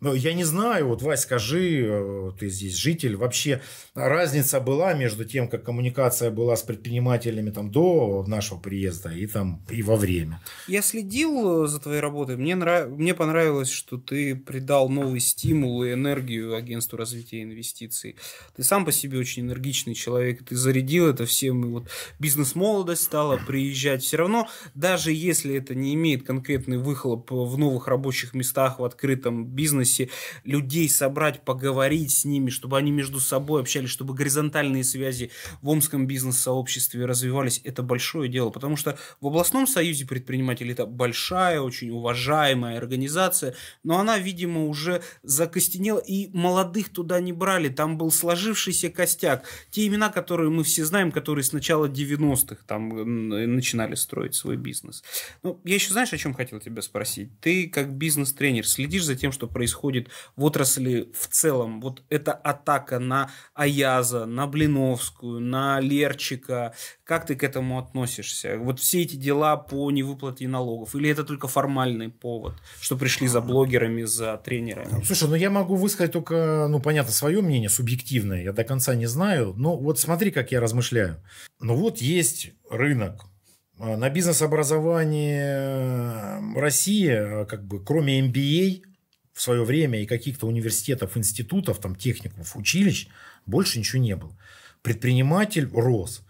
Ну, я не знаю, вот, Вась, скажи, э, ты здесь житель, вообще разница была между тем, как коммуникация была с предпринимателями там до нашего приезда и там и во время? Я следил э, за твоей работой. Мне, нрав... Мне понравилось, что ты придал новый стимул и энергию агентству развития инвестиций. Ты сам по себе очень энергичный человек, ты зарядил это всем, и вот бизнес-молодость стала приезжать. Все равно, даже если это не имеет конкретный выхлоп в новых рабочих местах, в открытом бизнесе, бизнесе людей собрать, поговорить с ними, чтобы они между собой общались, чтобы горизонтальные связи в омском бизнес-сообществе развивались, это большое дело. Потому что в областном союзе предпринимателей это большая, очень уважаемая организация, но она, видимо, уже закостенела, и молодых туда не брали. Там был сложившийся костяк. Те имена, которые мы все знаем, которые с начала 90-х там э, начинали строить свой бизнес. Ну, я еще знаешь, о чем хотел тебя спросить? Ты как бизнес-тренер следишь за тем, что происходит происходит в отрасли в целом. Вот эта атака на Аяза, на Блиновскую, на Лерчика. Как ты к этому относишься? Вот все эти дела по невыплате налогов. Или это только формальный повод, что пришли за блогерами, за тренерами? Ну, слушай, ну я могу высказать только, ну понятно, свое мнение, субъективное. Я до конца не знаю. Но ну, вот смотри, как я размышляю. Ну вот есть рынок, а, на бизнес-образование э, России, а, как бы, кроме MBA, в свое время и каких-то университетов, институтов, там, техникумов, училищ, больше ничего не было. Предприниматель рос.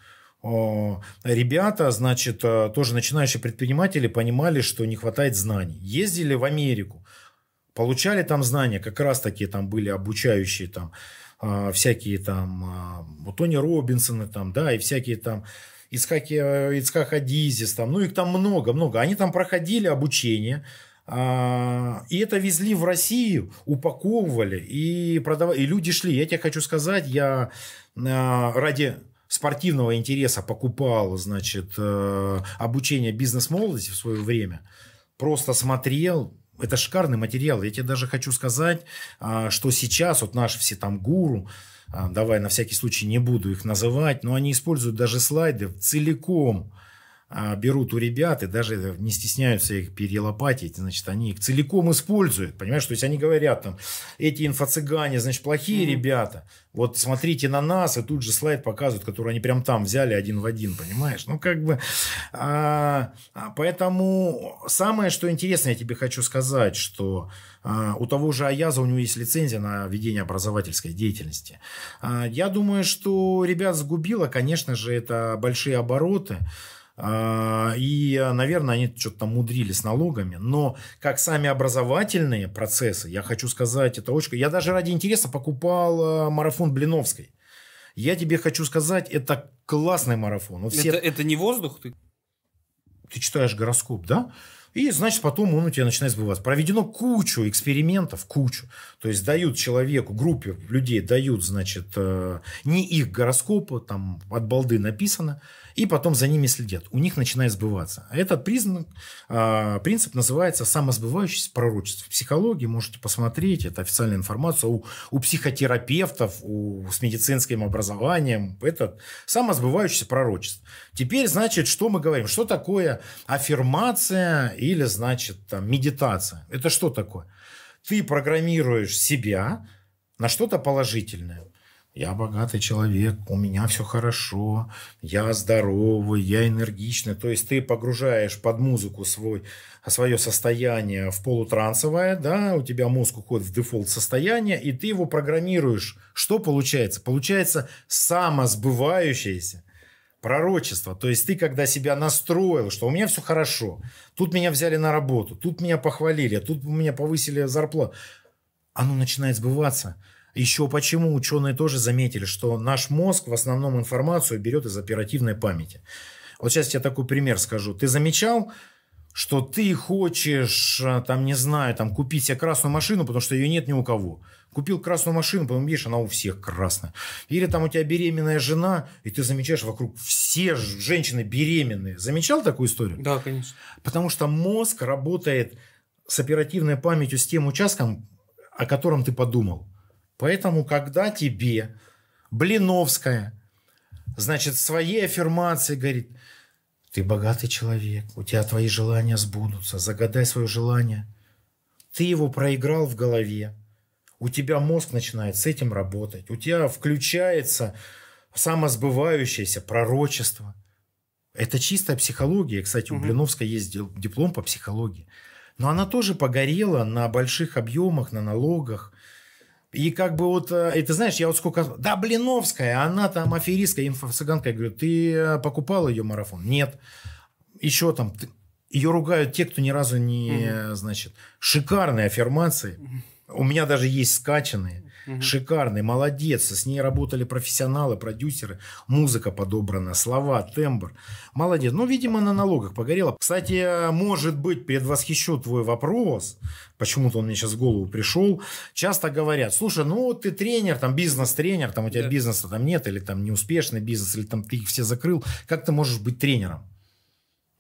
Э, ребята, значит, э, тоже начинающие предприниматели понимали, что не хватает знаний. Ездили в Америку, получали там знания, как раз таки там были обучающие там э, всякие там вот Тони Робинсоны там, да, и всякие там Ицхак, Ицхак Адизис там, ну их там много-много. Они там проходили обучение, а, и это везли в Россию, упаковывали и продавали. И люди шли. Я тебе хочу сказать, я а, ради спортивного интереса покупал, значит, э, обучение бизнес-молодости в свое время. Просто смотрел, это шикарный материал. Я тебе даже хочу сказать, а, что сейчас вот наши все там гуру, давай на всякий случай не буду их называть, но они используют даже слайды целиком а, берут у ребят и даже не стесняются их перелопатить, значит, они их целиком используют, понимаешь, то есть они говорят там, эти инфо-цыгане, значит, плохие mm-hmm. ребята, вот смотрите на нас, и тут же слайд показывают, который они прям там взяли один в один, понимаешь, ну, как бы, а, а поэтому самое, что интересно, я тебе хочу сказать, что а, у того же Аяза, у него есть лицензия на ведение образовательской деятельности, а, я думаю, что ребят сгубило, конечно же, это большие обороты, а, и, наверное, они что-то там мудрили с налогами. Но как сами образовательные процессы, я хочу сказать, это очень... Я даже ради интереса покупал э, марафон Блиновской. Я тебе хочу сказать, это классный марафон. Вот все... это, это не воздух? Ты... ты читаешь гороскоп, да? И, значит, потом он у тебя начинает сбываться. Проведено кучу экспериментов, кучу. То есть дают человеку, группе людей дают, значит, э, не их гороскопы, там от балды написано – и потом за ними следят. У них начинает сбываться. Этот признак, а, принцип называется самосбывающееся пророчество. В психологии можете посмотреть, это официальная информация у, у психотерапевтов, у, с медицинским образованием. Это самосбывающееся пророчество. Теперь, значит, что мы говорим? Что такое аффирмация или, значит, там, медитация? Это что такое? Ты программируешь себя на что-то положительное. Я богатый человек, у меня все хорошо, я здоровый, я энергичный. То есть ты погружаешь под музыку свой, свое состояние в полутрансовое, да, у тебя мозг уходит в дефолт состояние, и ты его программируешь. Что получается? Получается самосбывающееся пророчество. То есть ты, когда себя настроил, что у меня все хорошо, тут меня взяли на работу, тут меня похвалили, тут меня повысили зарплату, оно начинает сбываться – еще почему ученые тоже заметили, что наш мозг в основном информацию берет из оперативной памяти. Вот сейчас я такой пример скажу. Ты замечал, что ты хочешь, э, там, не знаю, там, купить себе красную машину, потому что ее нет ни у кого. Купил красную машину, потом видишь, она у всех красная. Или там у тебя беременная жена, и ты замечаешь вокруг все женщины беременные. Замечал такую историю? Да, конечно. Потому что мозг работает с оперативной памятью, с тем участком, о котором ты подумал. Поэтому, когда тебе Блиновская, значит, своей аффирмации говорит, ты богатый человек, у тебя твои желания сбудутся, загадай свое желание. Ты его проиграл в голове, у тебя мозг начинает с этим работать, у тебя включается самосбывающееся пророчество. Это чистая психология. Кстати, угу. у Блиновской есть диплом по психологии. Но она тоже погорела на больших объемах, на налогах, и как бы вот, и э, ты знаешь, я вот сколько... Да, Блиновская, она там аферистка, инфо Я говорю, ты э, покупал ее марафон? Нет. Еще там... Ты... Ее ругают те, кто ни разу не... Угу. Значит, шикарные аффирмации. Угу. У меня даже есть скачанные. Угу. Шикарный, молодец. С ней работали профессионалы, продюсеры. Музыка подобрана, слова, тембр. Молодец. Ну, видимо, на налогах погорело. Кстати, может быть, предвосхищу твой вопрос. Почему-то он мне сейчас в голову пришел. Часто говорят, слушай, ну ты тренер, там бизнес-тренер, там у тебя да. бизнеса там нет, или там неуспешный бизнес, или там ты их все закрыл. Как ты можешь быть тренером?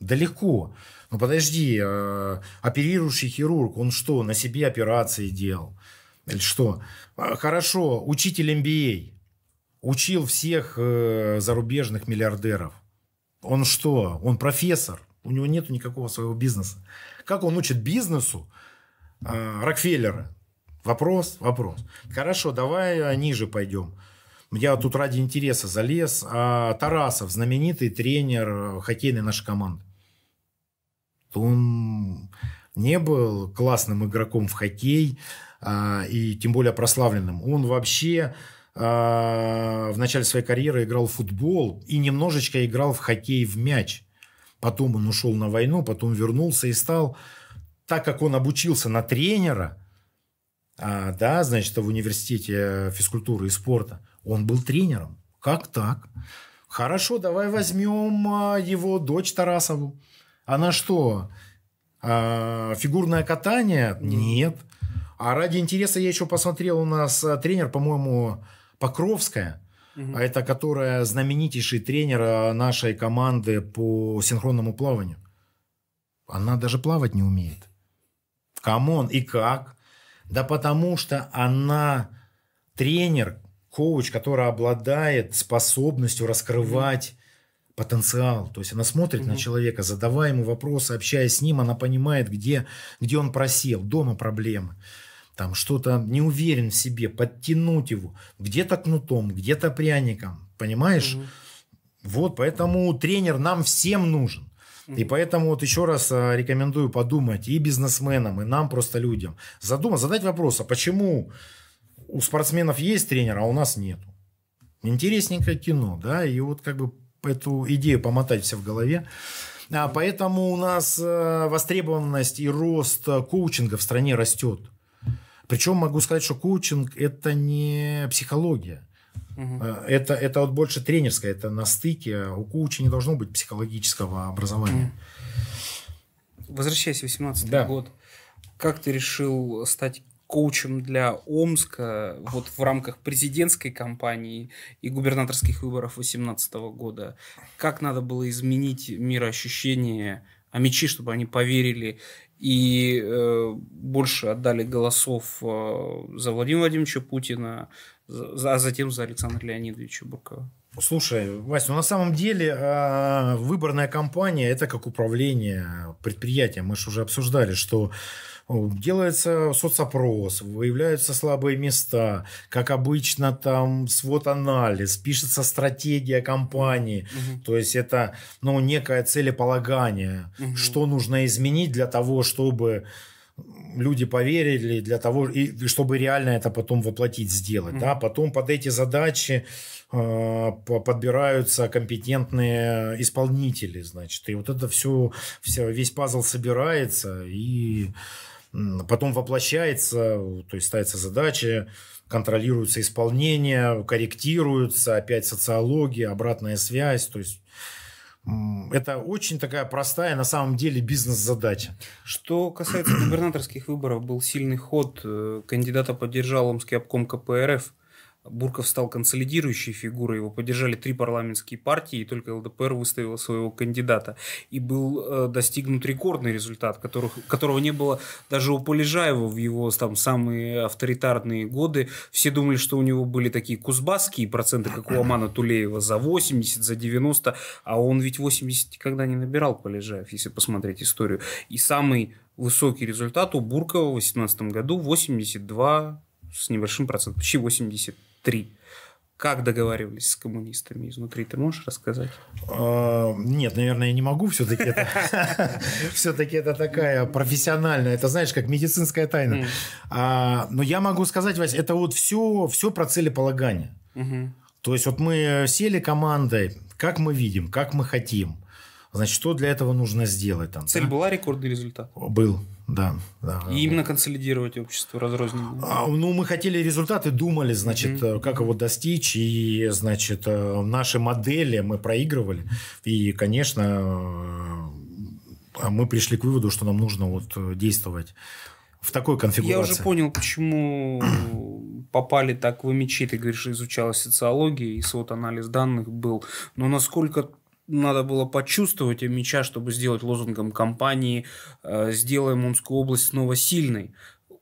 Да легко. Ну подожди, э, оперирующий хирург, он что, на себе операции делал? Или что? А, хорошо, учитель MBA а. учил всех э, зарубежных миллиардеров. Он что? Он профессор. У него нет никакого своего бизнеса. Как он учит бизнесу э, Рокфеллера? Вопрос, вопрос. Хорошо, давай ниже пойдем. Я тут ради интереса залез. А Тарасов, знаменитый тренер э, хоккейной нашей команды. Он не был классным игроком в хоккей, а, и тем более прославленным. Он вообще а, в начале своей карьеры играл в футбол и немножечко играл в хоккей в мяч. Потом он ушел на войну, потом вернулся и стал, так как он обучился на тренера, а, да, значит, в университете э, физкультуры и спорта, он был тренером. Как так? Хорошо, давай возьмем его дочь Тарасову. Она что, фигурное катание? Нет. А ради интереса я еще посмотрел, у нас э, тренер, по-моему, Покровская, угу. а это которая знаменитейший тренер э, нашей команды по синхронному плаванию. Она даже плавать не умеет. Камон, и как? Да потому что она тренер, коуч, который обладает способностью раскрывать mm-hmm. потенциал. То есть она смотрит mm-hmm. на человека, задавая ему вопросы, общаясь с ним, она понимает, где, где он просел, дома проблемы. mm там что-то не уверен в себе, подтянуть его где-то кнутом, где-то пряником, понимаешь? Угу. Вот, поэтому тренер нам всем нужен. И поэтому вот еще раз а, рекомендую подумать и бизнесменам, и нам просто людям. Задумать, задать вопрос, а почему у спортсменов есть тренер, а у нас нет? Интересненькое кино, да, и вот как бы эту идею помотать все в голове. А поэтому у нас а, востребованность и рост а, коучинга в стране растет. Причем могу сказать, что коучинг – это не психология. Угу. Это, это вот больше тренерская, это на стыке. У коуча не должно быть психологического образования. Возвращаясь в 18 да. год, как ты решил стать коучем для Омска вот в рамках президентской кампании и губернаторских выборов 2018 года? Как надо было изменить мироощущение а мечи, чтобы они поверили и э, больше отдали голосов э, за Владимира Владимировича Путина, за, а затем за Александра Леонидовича Буркова. Слушай, Вася, ну на самом деле э, выборная кампания – это как управление предприятием. Мы же уже обсуждали, что делается соцопрос, выявляются слабые места, как обычно там свод-анализ, пишется стратегия компании, угу. то есть это ну, некое целеполагание, угу. что нужно изменить для того, чтобы люди поверили для того, и, чтобы реально это потом воплотить, сделать. mm Да? Потом под эти задачи э, подбираются компетентные исполнители, значит. И вот это все, все весь пазл собирается и потом воплощается, то есть ставится задача, контролируется исполнение, корректируется, опять социология, обратная связь, то есть это очень такая простая, на самом деле, бизнес-задача. Что касается губернаторских выборов, был сильный ход. Э, кандидата поддержал Омский обком КПРФ – Бурков стал консолидирующей фигурой, его поддержали три парламентские партии, и только ЛДПР выставила своего кандидата. И был э, достигнут рекордный результат, которых, которого не было даже у Полежаева в его там самые авторитарные годы. Все думали, что у него были такие кузбасские проценты, как у Амана Тулеева, за 80, за 90, а он ведь 80 никогда не набирал Полежаев, если посмотреть историю. И самый высокий результат у Буркова в 2018 году 82 с небольшим процентом, почти 80 3. Как договаривались с коммунистами изнутри, ты можешь рассказать? А, нет, наверное, я не могу. Все-таки это, все-таки это такая профессиональная, это знаешь, как медицинская тайна. А, но я могу сказать, Вась, это вот все, все про целеполагание. То есть вот мы сели командой, как мы видим, как мы хотим – Значит, что для этого нужно сделать там? Цель да? была рекордный результат? Был, да. да и да. именно консолидировать общество разрозненное. А, ну, мы хотели результаты, думали, значит, mm-hmm. как его достичь, и, значит, э, наши модели мы проигрывали, и, конечно, э, а мы пришли к выводу, что нам нужно вот действовать в такой конфигурации. Я уже понял, почему попали так в мечи. Ты говоришь, изучала социологию, и сот анализ данных был. Но насколько надо было почувствовать и меча, чтобы сделать лозунгом компании э, «Сделаем Омскую область снова сильной».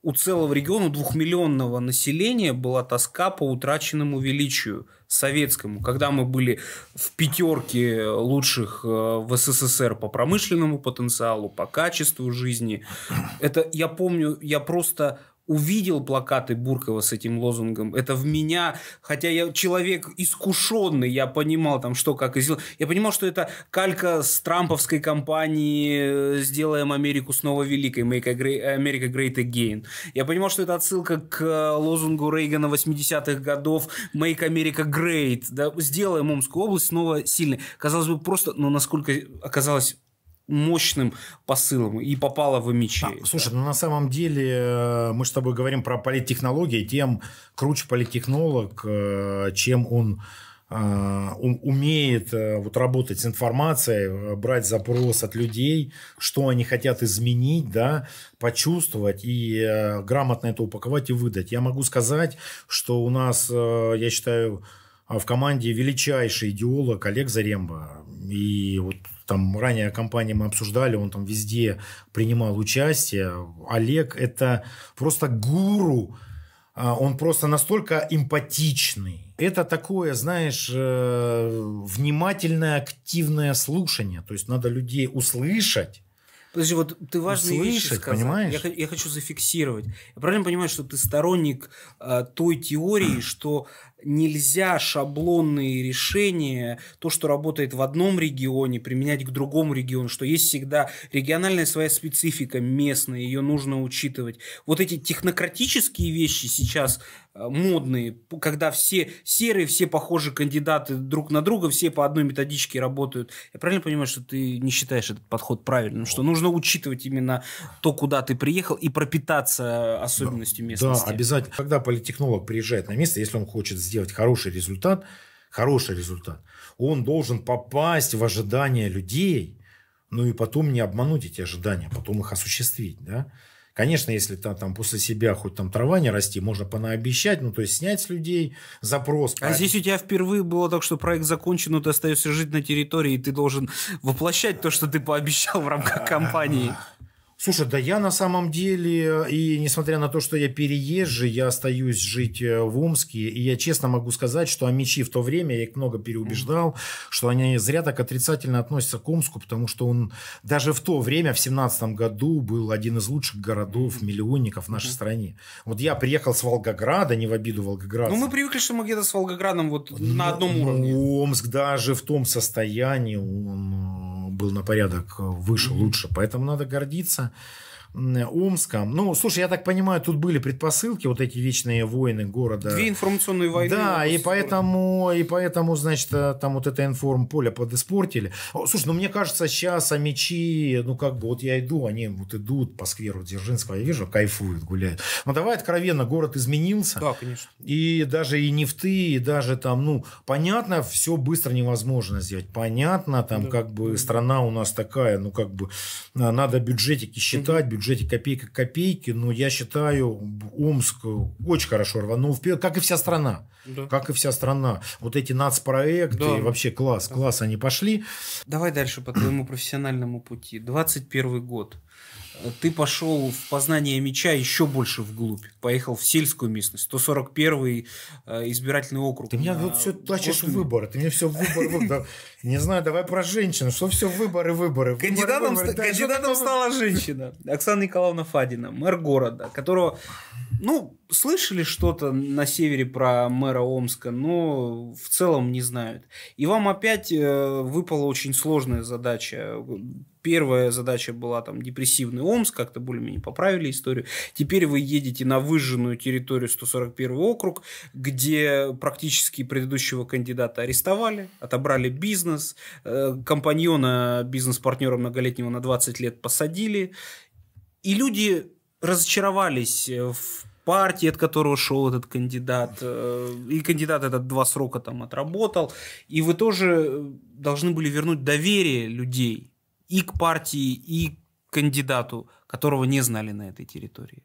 У целого региона, двухмиллионного населения была тоска по утраченному величию советскому, когда мы были в пятерке лучших э, в СССР по промышленному потенциалу, по качеству жизни. Это я помню, я просто увидел плакаты Буркова с этим лозунгом, это в меня, хотя я человек искушенный, я понимал там что, как и сделал, я понимал, что это калька с трамповской кампании э, «Сделаем Америку снова великой», «Make America Great Again». Я понимал, что это отсылка к э, лозунгу Рейгана 80-х годов «Make America Great», да, «Сделаем Омскую область снова сильной». Казалось бы, просто, но насколько оказалось мощным посылом и попала в мечи. А, слушай, ну на самом деле э, мы с тобой говорим про политтехнологии, тем круче политтехнолог, э, чем он э, умеет вот работать с информацией, брать запрос от людей, что они хотят изменить, да, почувствовать и грамотно это упаковать и выдать. Я могу сказать, что у нас, я считаю, в команде величайший идеолог Олег Заремба. И вот там ранее компании мы обсуждали, он там везде принимал участие. Олег – это просто гуру а, он просто настолько эмпатичный. Это такое, знаешь, э, внимательное, активное слушание. То есть надо людей услышать. Подожди, вот ты важные услышать, вещи сказал. Понимаешь? Я, я хочу зафиксировать. Я правильно понимаю, что ты сторонник э, той теории, что нельзя шаблонные решения, то, что работает в одном регионе, применять к другому региону, что есть всегда региональная своя специфика местная, ее нужно учитывать. Вот эти технократические вещи сейчас э, модные, когда все серые, все похожи кандидаты друг на друга, все по одной методичке работают. Я правильно понимаю, что ты не считаешь этот подход правильным, что нужно учитывать именно то, куда ты приехал, и пропитаться э, особенностью местности? Да, обязательно. Когда политтехнолог приезжает на место, если он хочет сделать сделать хороший результат, хороший результат, он должен попасть в ожидания людей, ну и потом не обмануть эти ожидания, а потом их осуществить, да. Конечно, если там, там после себя хоть там трава не расти, можно понаобещать, ну, то есть снять с людей запрос. А здесь у тебя впервые было так, что проект закончен, но ты остаешься жить на территории, и ты должен воплощать то, что ты пообещал в рамках а, компании. Слушай, да я на самом деле, и несмотря на то, что я переезжий, я остаюсь жить э, в Умске, и я честно могу сказать, что амичи в то время, я их много переубеждал, что они зря так отрицательно относятся к Умску, потому что он даже в то время, в семнадцатом году, был один из лучших городов, миллионников в нашей стране. Вот я приехал с Волгограда, не в обиду Волгограда. Ну, мы привыкли, что мы где-то с Волгоградом вот ну, на одном уровне. Омск даже в том состоянии, он э, был на порядок э, выше, лучше. Поэтому надо гордиться. Омска. Ну, слушай, я так понимаю, тут были предпосылки, вот эти вечные войны города. Две информационные войны. Да, и поэтому, и поэтому, значит, э, там вот это информполе подиспортили. Слушай, ну мне кажется, сейчас а мечи, ну как бы вот я иду, они вот идут по скверу Дзержинского, я вижу, кайфуют, гуляют. Ну давай откровенно, город изменился. Да, конечно. И даже и нефты, и даже там, ну, понятно, все быстро невозможно сделать. Понятно, там да. как бы страна у нас такая, ну как бы а, надо бюджетики считать, бюджет бюджете копейка копейки, но я считаю, Омск очень хорошо рванул ну, вперед, как и вся страна. Да. Как и вся страна. Вот эти нацпроекты, да. вообще класс, да. класс они пошли. Давай дальше по твоему профессиональному пути. 21 год. Ты пошел в познание меча еще больше вглубь. Поехал в сельскую местность. 141 э, избирательный округ. Ты меня вот все тащишь в выбор. Ты меня все выбор. Не знаю, давай про женщину. Что все выборы, выборы. Кандидатом, выборы, ст... да, стала женщина. Оксана Николаевна Фадина, мэр города, которого, ну, слышали что-то на севере про мэра Омска, но в целом не знают. И вам опять э, выпала очень сложная задача. Первая задача была там депрессивный Омск, как-то более-менее поправили историю. Теперь вы едете на выжженную территорию 141 округ, где практически предыдущего кандидата арестовали, отобрали бизнес, бизнес, э, компаньона, бизнес-партнера многолетнего на 20 лет посадили, и люди разочаровались э, в партии, от которого шел этот кандидат, э, и кандидат этот два срока там отработал, и вы тоже должны были вернуть доверие людей и к партии, и к кандидату, которого не знали на этой территории.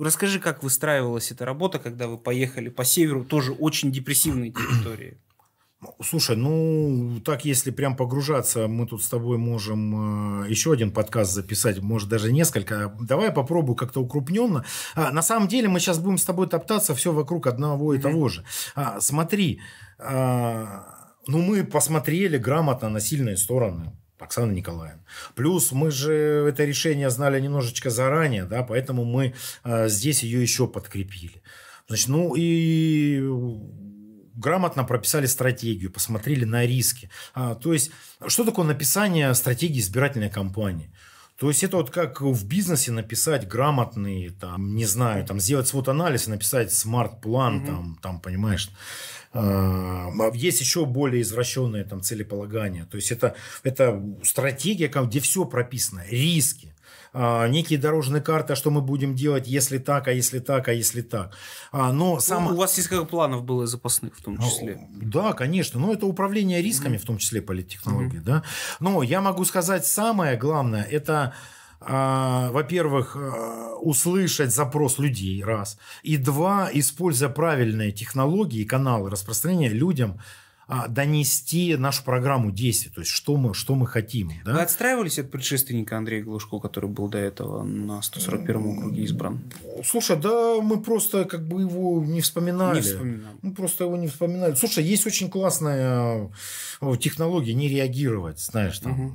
Расскажи, как выстраивалась эта работа, когда вы поехали по северу, тоже очень депрессивные территории. Слушай, ну так, если прям погружаться, мы тут с тобой можем э, еще один подкаст записать, может даже несколько. Давай попробую как-то укрупненно. А, на самом деле мы сейчас будем с тобой топтаться все вокруг одного и mm-hmm. того же. А, смотри, а, ну мы посмотрели грамотно на сильные стороны. Оксана Николаевна. Плюс мы же это решение знали немножечко заранее, да, поэтому мы э, здесь ее еще подкрепили. Значит, ну и грамотно прописали стратегию, посмотрели на риски. А, то есть, что такое написание стратегии избирательной кампании? То есть это вот как в бизнесе написать грамотный, там, не знаю, там, сделать свод анализ и написать смарт-план, угу. там, там, понимаешь. А, а, есть еще более извращенные там целеполагания. То есть это, это стратегия, где все прописано. Риски, а, некие дорожные карты, а что мы будем делать, если так, а если так, а если так. А, но ну, сам... У вас есть несколько планов было запасных в том ну, числе. Да, конечно. Но это управление рисками, mm-hmm. в том числе политтехнологии. Mm-hmm. Да? Но я могу сказать, самое главное, это во-первых, услышать запрос людей, раз. И два, используя правильные технологии и каналы распространения людям, а, донести нашу программу действий, то есть что мы, что мы хотим. Да? Вы отстраивались от предшественника Андрея Глушко, который был до этого на 141 округе избран? Слушай, да мы просто как бы его не вспоминали. Не вспоминали. Мы просто его не вспоминали. Слушай, есть очень классная э, технология не реагировать, знаешь, там... Угу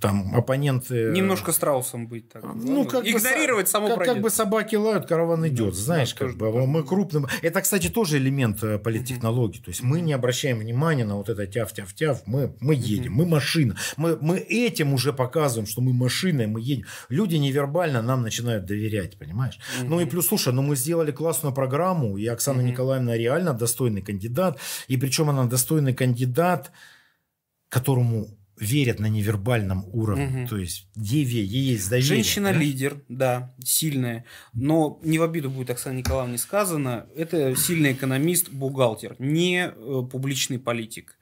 там оппоненты... Э, Немножко страусом быть. Так, а, ну, ну, как Игнорировать бы, само как, как бы собаки лают, караван ну, идет. Да, знаешь, да, как бы да. мы крупным... Это, кстати, тоже элемент э, политтехнологии. То есть мы не обращаем внимания на вот это тяв-тяв-тяв. Мы, мы едем, мы машина. Мы, мы этим уже показываем, что мы машина, и мы едем. Люди невербально нам начинают доверять, понимаешь? Ну и плюс, слушай, ну мы сделали классную программу, и Оксана Николаевна реально достойный кандидат. И причем она достойный кандидат, которому верят на невербальном уровне. Угу. То есть ей, ей есть доверие. Женщина-лидер, да? да, сильная. Но не в обиду будет Оксана Николаевне сказано, это сильный экономист-бухгалтер, не э, публичный политик.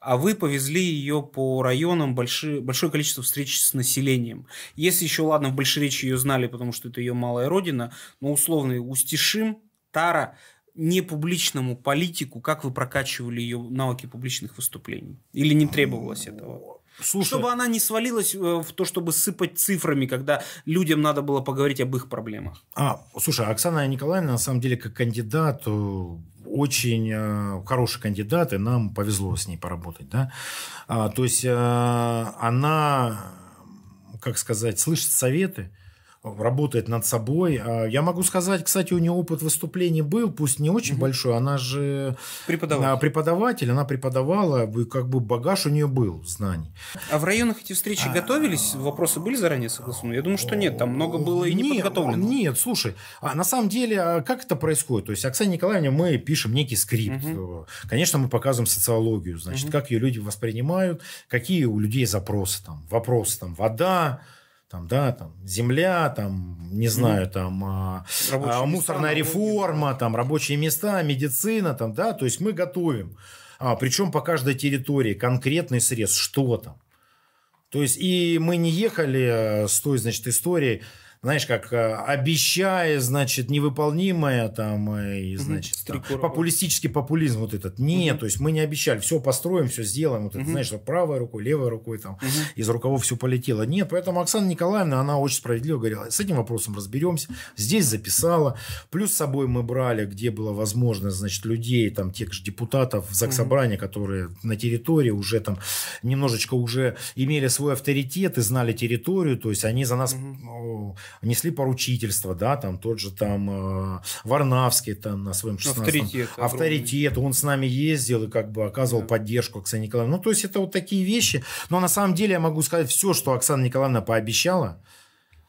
А вы повезли ее по районам большое большое количество встреч с населением. Если еще, ладно, в Большеречи ее знали, потому что это ее малая родина, но условный Устишим, Тара, не публичному политику, как вы прокачивали ее навыки публичных выступлений? Или не требовалось этого? Слушай, чтобы она не свалилась э, в то, чтобы сыпать цифрами, когда людям надо было поговорить об их проблемах. А, слушай, а Оксана Николаевна, на самом деле, как кандидат, э, очень э, хороший кандидат, и нам повезло с ней поработать, да. А, то есть э, она, как сказать, слышит советы, работает над собой. А, я могу сказать, кстати, у нее опыт выступлений был, пусть не очень угу. большой, она же преподаватель. А, преподаватель, она преподавала, как бы багаж у нее был знаний. А в районах эти встречи а. готовились? Вопросы были заранее согласованы? Я думаю, что нет, там много было и не подготовлено. Нет, слушай, а на самом деле, как это происходит? То есть, Оксане Николаевне мы пишем некий скрипт. Угу. Конечно, мы показываем социологию, значит, угу. как ее люди воспринимают, какие у людей запросы там, вопросы там, вода, там, да, там, земля, там, не знаю, там, а, а мусорная места, реформа, там, рабочие места, медицина, там, да, то есть мы готовим. А, причем по каждой территории конкретный срез, что там. То есть и мы не ехали э, с той, значит, историей, знаешь, как э, обещая, значит, невыполнимое там, э, и, значит, угу, там, популистический популизм вот этот. Нет, то есть мы не обещали, все построим, все сделаем, вот это, знаешь, правой рукой, левой рукой там, из рукавов все полетело. Нет, поэтому Оксана Николаевна, она очень справедливо говорила, с этим вопросом разберемся, здесь записала, плюс с собой мы брали, где было возможно значит, людей, там, тех же депутатов Заксобрания, угу. которые на территории уже там немножечко уже имели свой авторитет и знали территорию, то есть они за нас несли поручительство, да, там тот же там э, Варнавский там на своем 16 авторитет, авторитет, он с нами ездил и как бы оказывал да. поддержку Оксане Николаевне. Ну, то есть это вот такие вещи. Но на самом деле я могу сказать все, что Оксана Николаевна пообещала,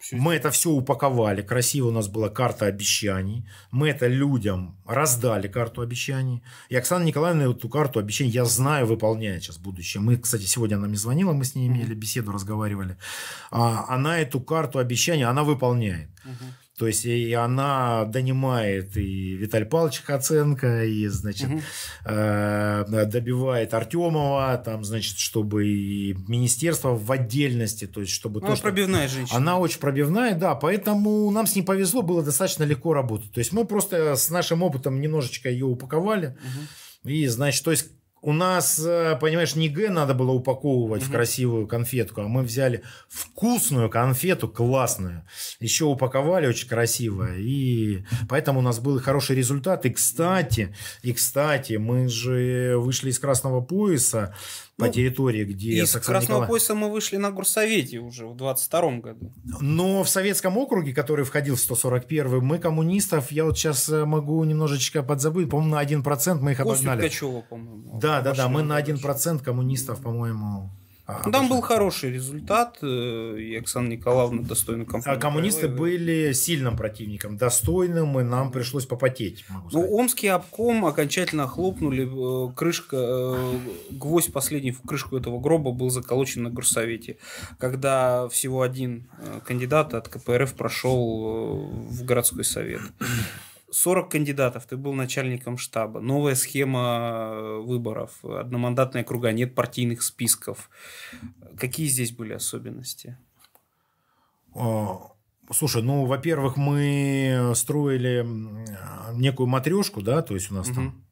все мы это все упаковали. Красиво у нас была карта обещаний. Мы это людям раздали карту обещаний. И Оксана Николаевна эту карту обещаний, я знаю, выполняет сейчас будущее. Мы, кстати, сегодня она мне звонила, мы с ней имели беседу, разговаривали. А, она эту карту обещаний, она выполняет. Угу. То есть и она донимает и Виталий Павлович Хоценко, и, значит, угу. добивает Артемова, там, значит, чтобы и министерство в отдельности, то есть чтобы... Ну, она то, пробивная что... женщина. Она очень пробивная, да, поэтому нам с ней повезло, было достаточно легко работать. То есть мы просто с нашим опытом немножечко ее упаковали, угу. и, значит, то есть у нас, э, понимаешь, не Г надо было упаковывать угу. в красивую конфетку, а мы взяли вкусную конфету, классную. Еще упаковали очень красиво. И поэтому у нас был хороший результат. И, кстати, и, кстати, мы же вышли из красного пояса по ну, территории, где... Из Красного Николай... пояса мы вышли на гурсовете уже в 22 году. Но в Советском округе, который входил в 141 мы коммунистов, я вот сейчас э, могу немножечко подзабыть, по-моему, на 1% мы их Костю обогнали. Качева, по-моему. Да, да, да, мы на 1% коммунистов, по-моему, а, там был хороший результат, э, и Оксана Николаевна достойно компании. А коммунисты были сильным противником, достойным, и нам пришлось попотеть. Ну, Омский обком окончательно хлопнули, э, крышка, э, гвоздь последний в крышку этого гроба был заколочен на Гурсовете, когда всего один кандидат от КПРФ прошел в городской совет. 40 кандидатов, ты был начальником штаба, новая схема э, выборов, одномандатная круга, нет партийных списков. Какие здесь были особенности? Э, слушай, ну, во-первых, мы строили э, некую матрешку, да, то есть у нас угу. там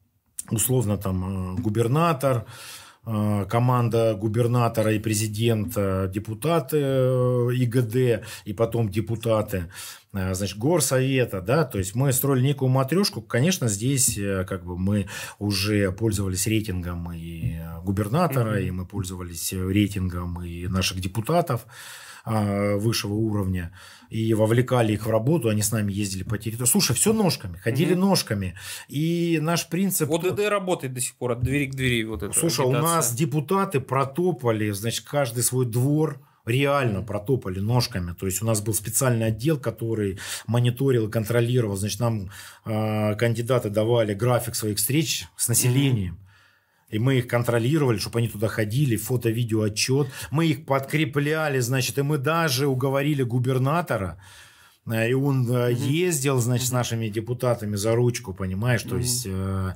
условно там губернатор, Э, команда губернатора и президента, депутаты э, ИГД и потом депутаты, э, значит, горсовета, да, то есть мы строили некую матрешку, конечно, здесь как бы мы уже пользовались рейтингом и губернатора, и мы пользовались рейтингом и наших депутатов, а, высшего уровня и вовлекали их в работу, они с нами ездили по территории. Слушай, все ножками, ходили mm-hmm. ножками. И наш принцип... ОДД работает до сих пор от двери к двери. Вот эта Слушай, агитация. у нас депутаты протопали, значит, каждый свой двор реально протопали ножками. То есть у нас был специальный отдел, который мониторил контролировал. Значит, нам э, кандидаты давали график своих встреч с населением. И мы их контролировали, чтобы они туда ходили, фото-видео отчет. Мы их подкрепляли, значит, и мы даже уговорили губернатора, э, и он э, ездил, значит, с нашими депутатами за ручку, понимаешь, то есть э,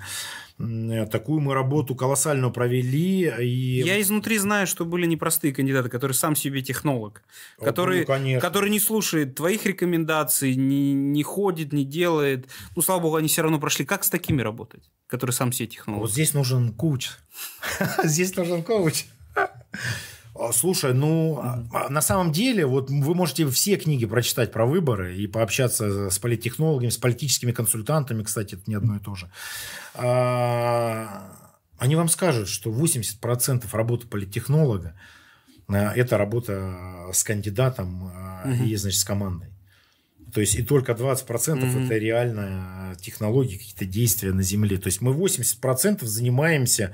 Э, такую мы работу колоссально провели. И... Я изнутри знаю, что были непростые кандидаты, которые сам себе технолог, О, который, ну, который не слушает твоих рекомендаций, не, не ходит, не делает. Ну, слава богу, они все равно прошли. Как с такими работать, которые сам себе технолог? Вот здесь нужен коуч. Здесь нужен коуч. А, слушай, ну, mm-hmm. на самом деле, вот вы можете все книги прочитать про выборы и пообщаться с политтехнологами, с политическими консультантами, кстати, это не одно и то же. А, они вам скажут, что 80% работы политтехнолога – это работа с кандидатом mm-hmm. и, значит, с командой. То есть и только 20% mm-hmm. это реально технологии, какие-то действия на Земле. То есть мы 80% занимаемся э,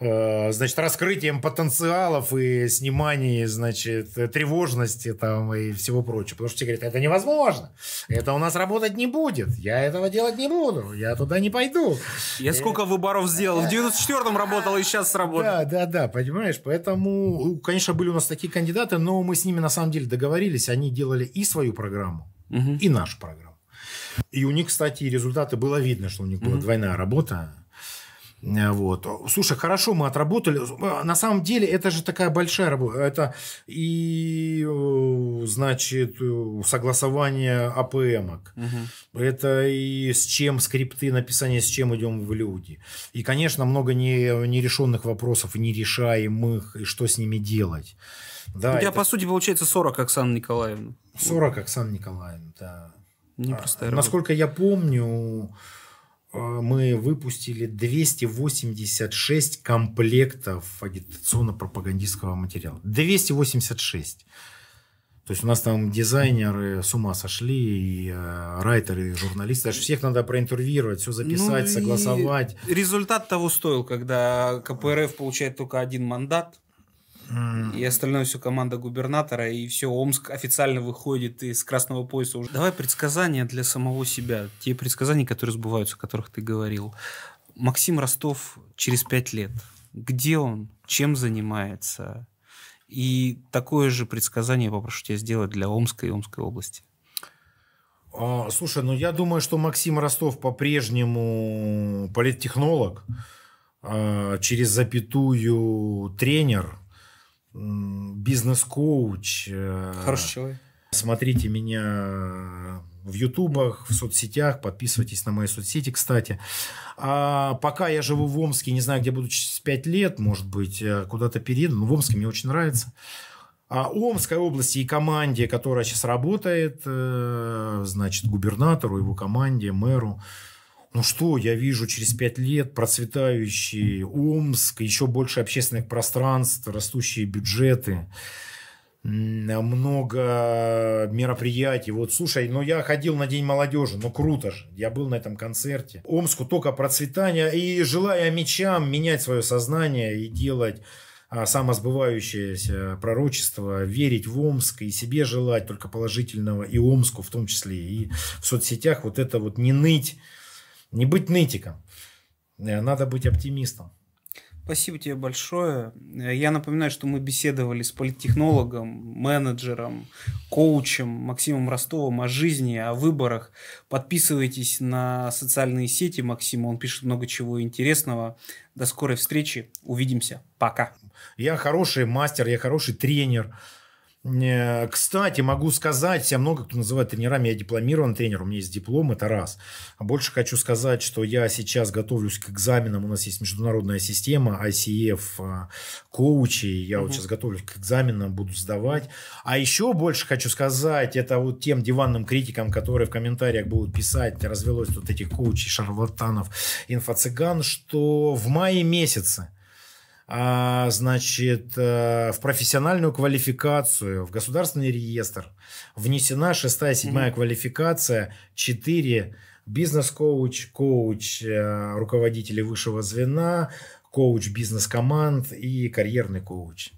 Э, значит, раскрытием потенциалов и сниманием, значит, тревожности там и всего прочего. Потому что все говорят, это невозможно, это у нас работать не будет, я этого делать не буду, я туда не пойду. Я и... сколько выборов сделал, в 94-м работал и сейчас работаю. Да, да, да, понимаешь, поэтому, конечно, были у нас такие кандидаты, но мы с ними на самом деле договорились, они делали и свою программу, угу. и нашу программу. И у них, кстати, результаты было видно, что у них угу. была двойная работа. Э, вот. Слушай, хорошо, мы отработали. На самом деле, это же такая большая работа. Это и, э, значит, согласование АПМок. Угу. Это и с чем скрипты, написание, с чем идем в люди. И, конечно, много не, нерешенных вопросов, нерешаемых, и что с ними делать. Да, У тебя, это... по сути, получается 40 Оксана Николаевна. 40 Оксана Николаевна, да. Непростая а, работа. Насколько я помню, Э, мы выпустили 286 комплектов агитационно-пропагандистского материала. 286. То есть у нас там дизайнеры с ума сошли, и э, райтеры, и журналисты. Даже всех надо проинтервьюировать, все записать, ну, согласовать. Результат того стоил, когда КПРФ получает только один мандат и остальное все команда губернатора, и все, Омск официально выходит из красного пояса уже. Давай предсказания для самого себя, те предсказания, которые сбываются, о которых ты говорил. Максим Ростов через пять лет. Где он? Чем занимается? И такое же предсказание попрошу тебя сделать для Омска и Омской области. А, слушай, ну я думаю, что Максим Ростов по-прежнему политтехнолог, а, через запятую тренер, бизнес-коуч. Э, Хороший человек. Смотрите меня в ютубах, в соцсетях, подписывайтесь на мои соцсети, кстати. А пока я живу в Омске, не знаю, где буду через 5 лет, может быть, э, куда-то перееду, но в Омске мне очень нравится. А Омской области и команде, которая сейчас работает, э, значит, губернатору, его команде, мэру, ну что, я вижу через пять лет процветающий Омск, еще больше общественных пространств, растущие бюджеты много мероприятий. Вот, слушай, ну я ходил на День молодежи, ну круто же, я был на этом концерте. Омску только процветания и желая мечам менять свое сознание и делать а, самосбывающееся пророчество, верить в Омск и себе желать только положительного, и Омску в том числе, и в соцсетях вот это вот не ныть, не быть нытиком. Э, надо быть оптимистом. Спасибо тебе большое. Э, я напоминаю, что мы беседовали с политтехнологом, менеджером, коучем Максимом Ростовым о жизни, о выборах. Подписывайтесь на социальные сети Максима, он пишет много чего интересного. До скорой встречи, увидимся, пока. Я хороший мастер, я хороший тренер. Кстати, могу сказать, себя много кто называет тренерами, я дипломирован тренер, у меня есть диплом, это раз. А больше хочу сказать, что я сейчас готовлюсь к экзаменам, у нас есть международная система ICF а, коучи, я угу. вот сейчас готовлюсь к экзаменам, буду сдавать. А еще больше хочу сказать, это вот тем диванным критикам, которые в комментариях будут писать, развелось тут этих коучей, шарлатанов, инфо-цыган, что в мае месяце а, значит, э, в профессиональную квалификацию, в государственный реестр внесена шестая, седьмая mm-hmm. квалификация, четыре бизнес-коуч, коуч э, руководителей высшего звена, коуч бизнес-команд и карьерный коуч.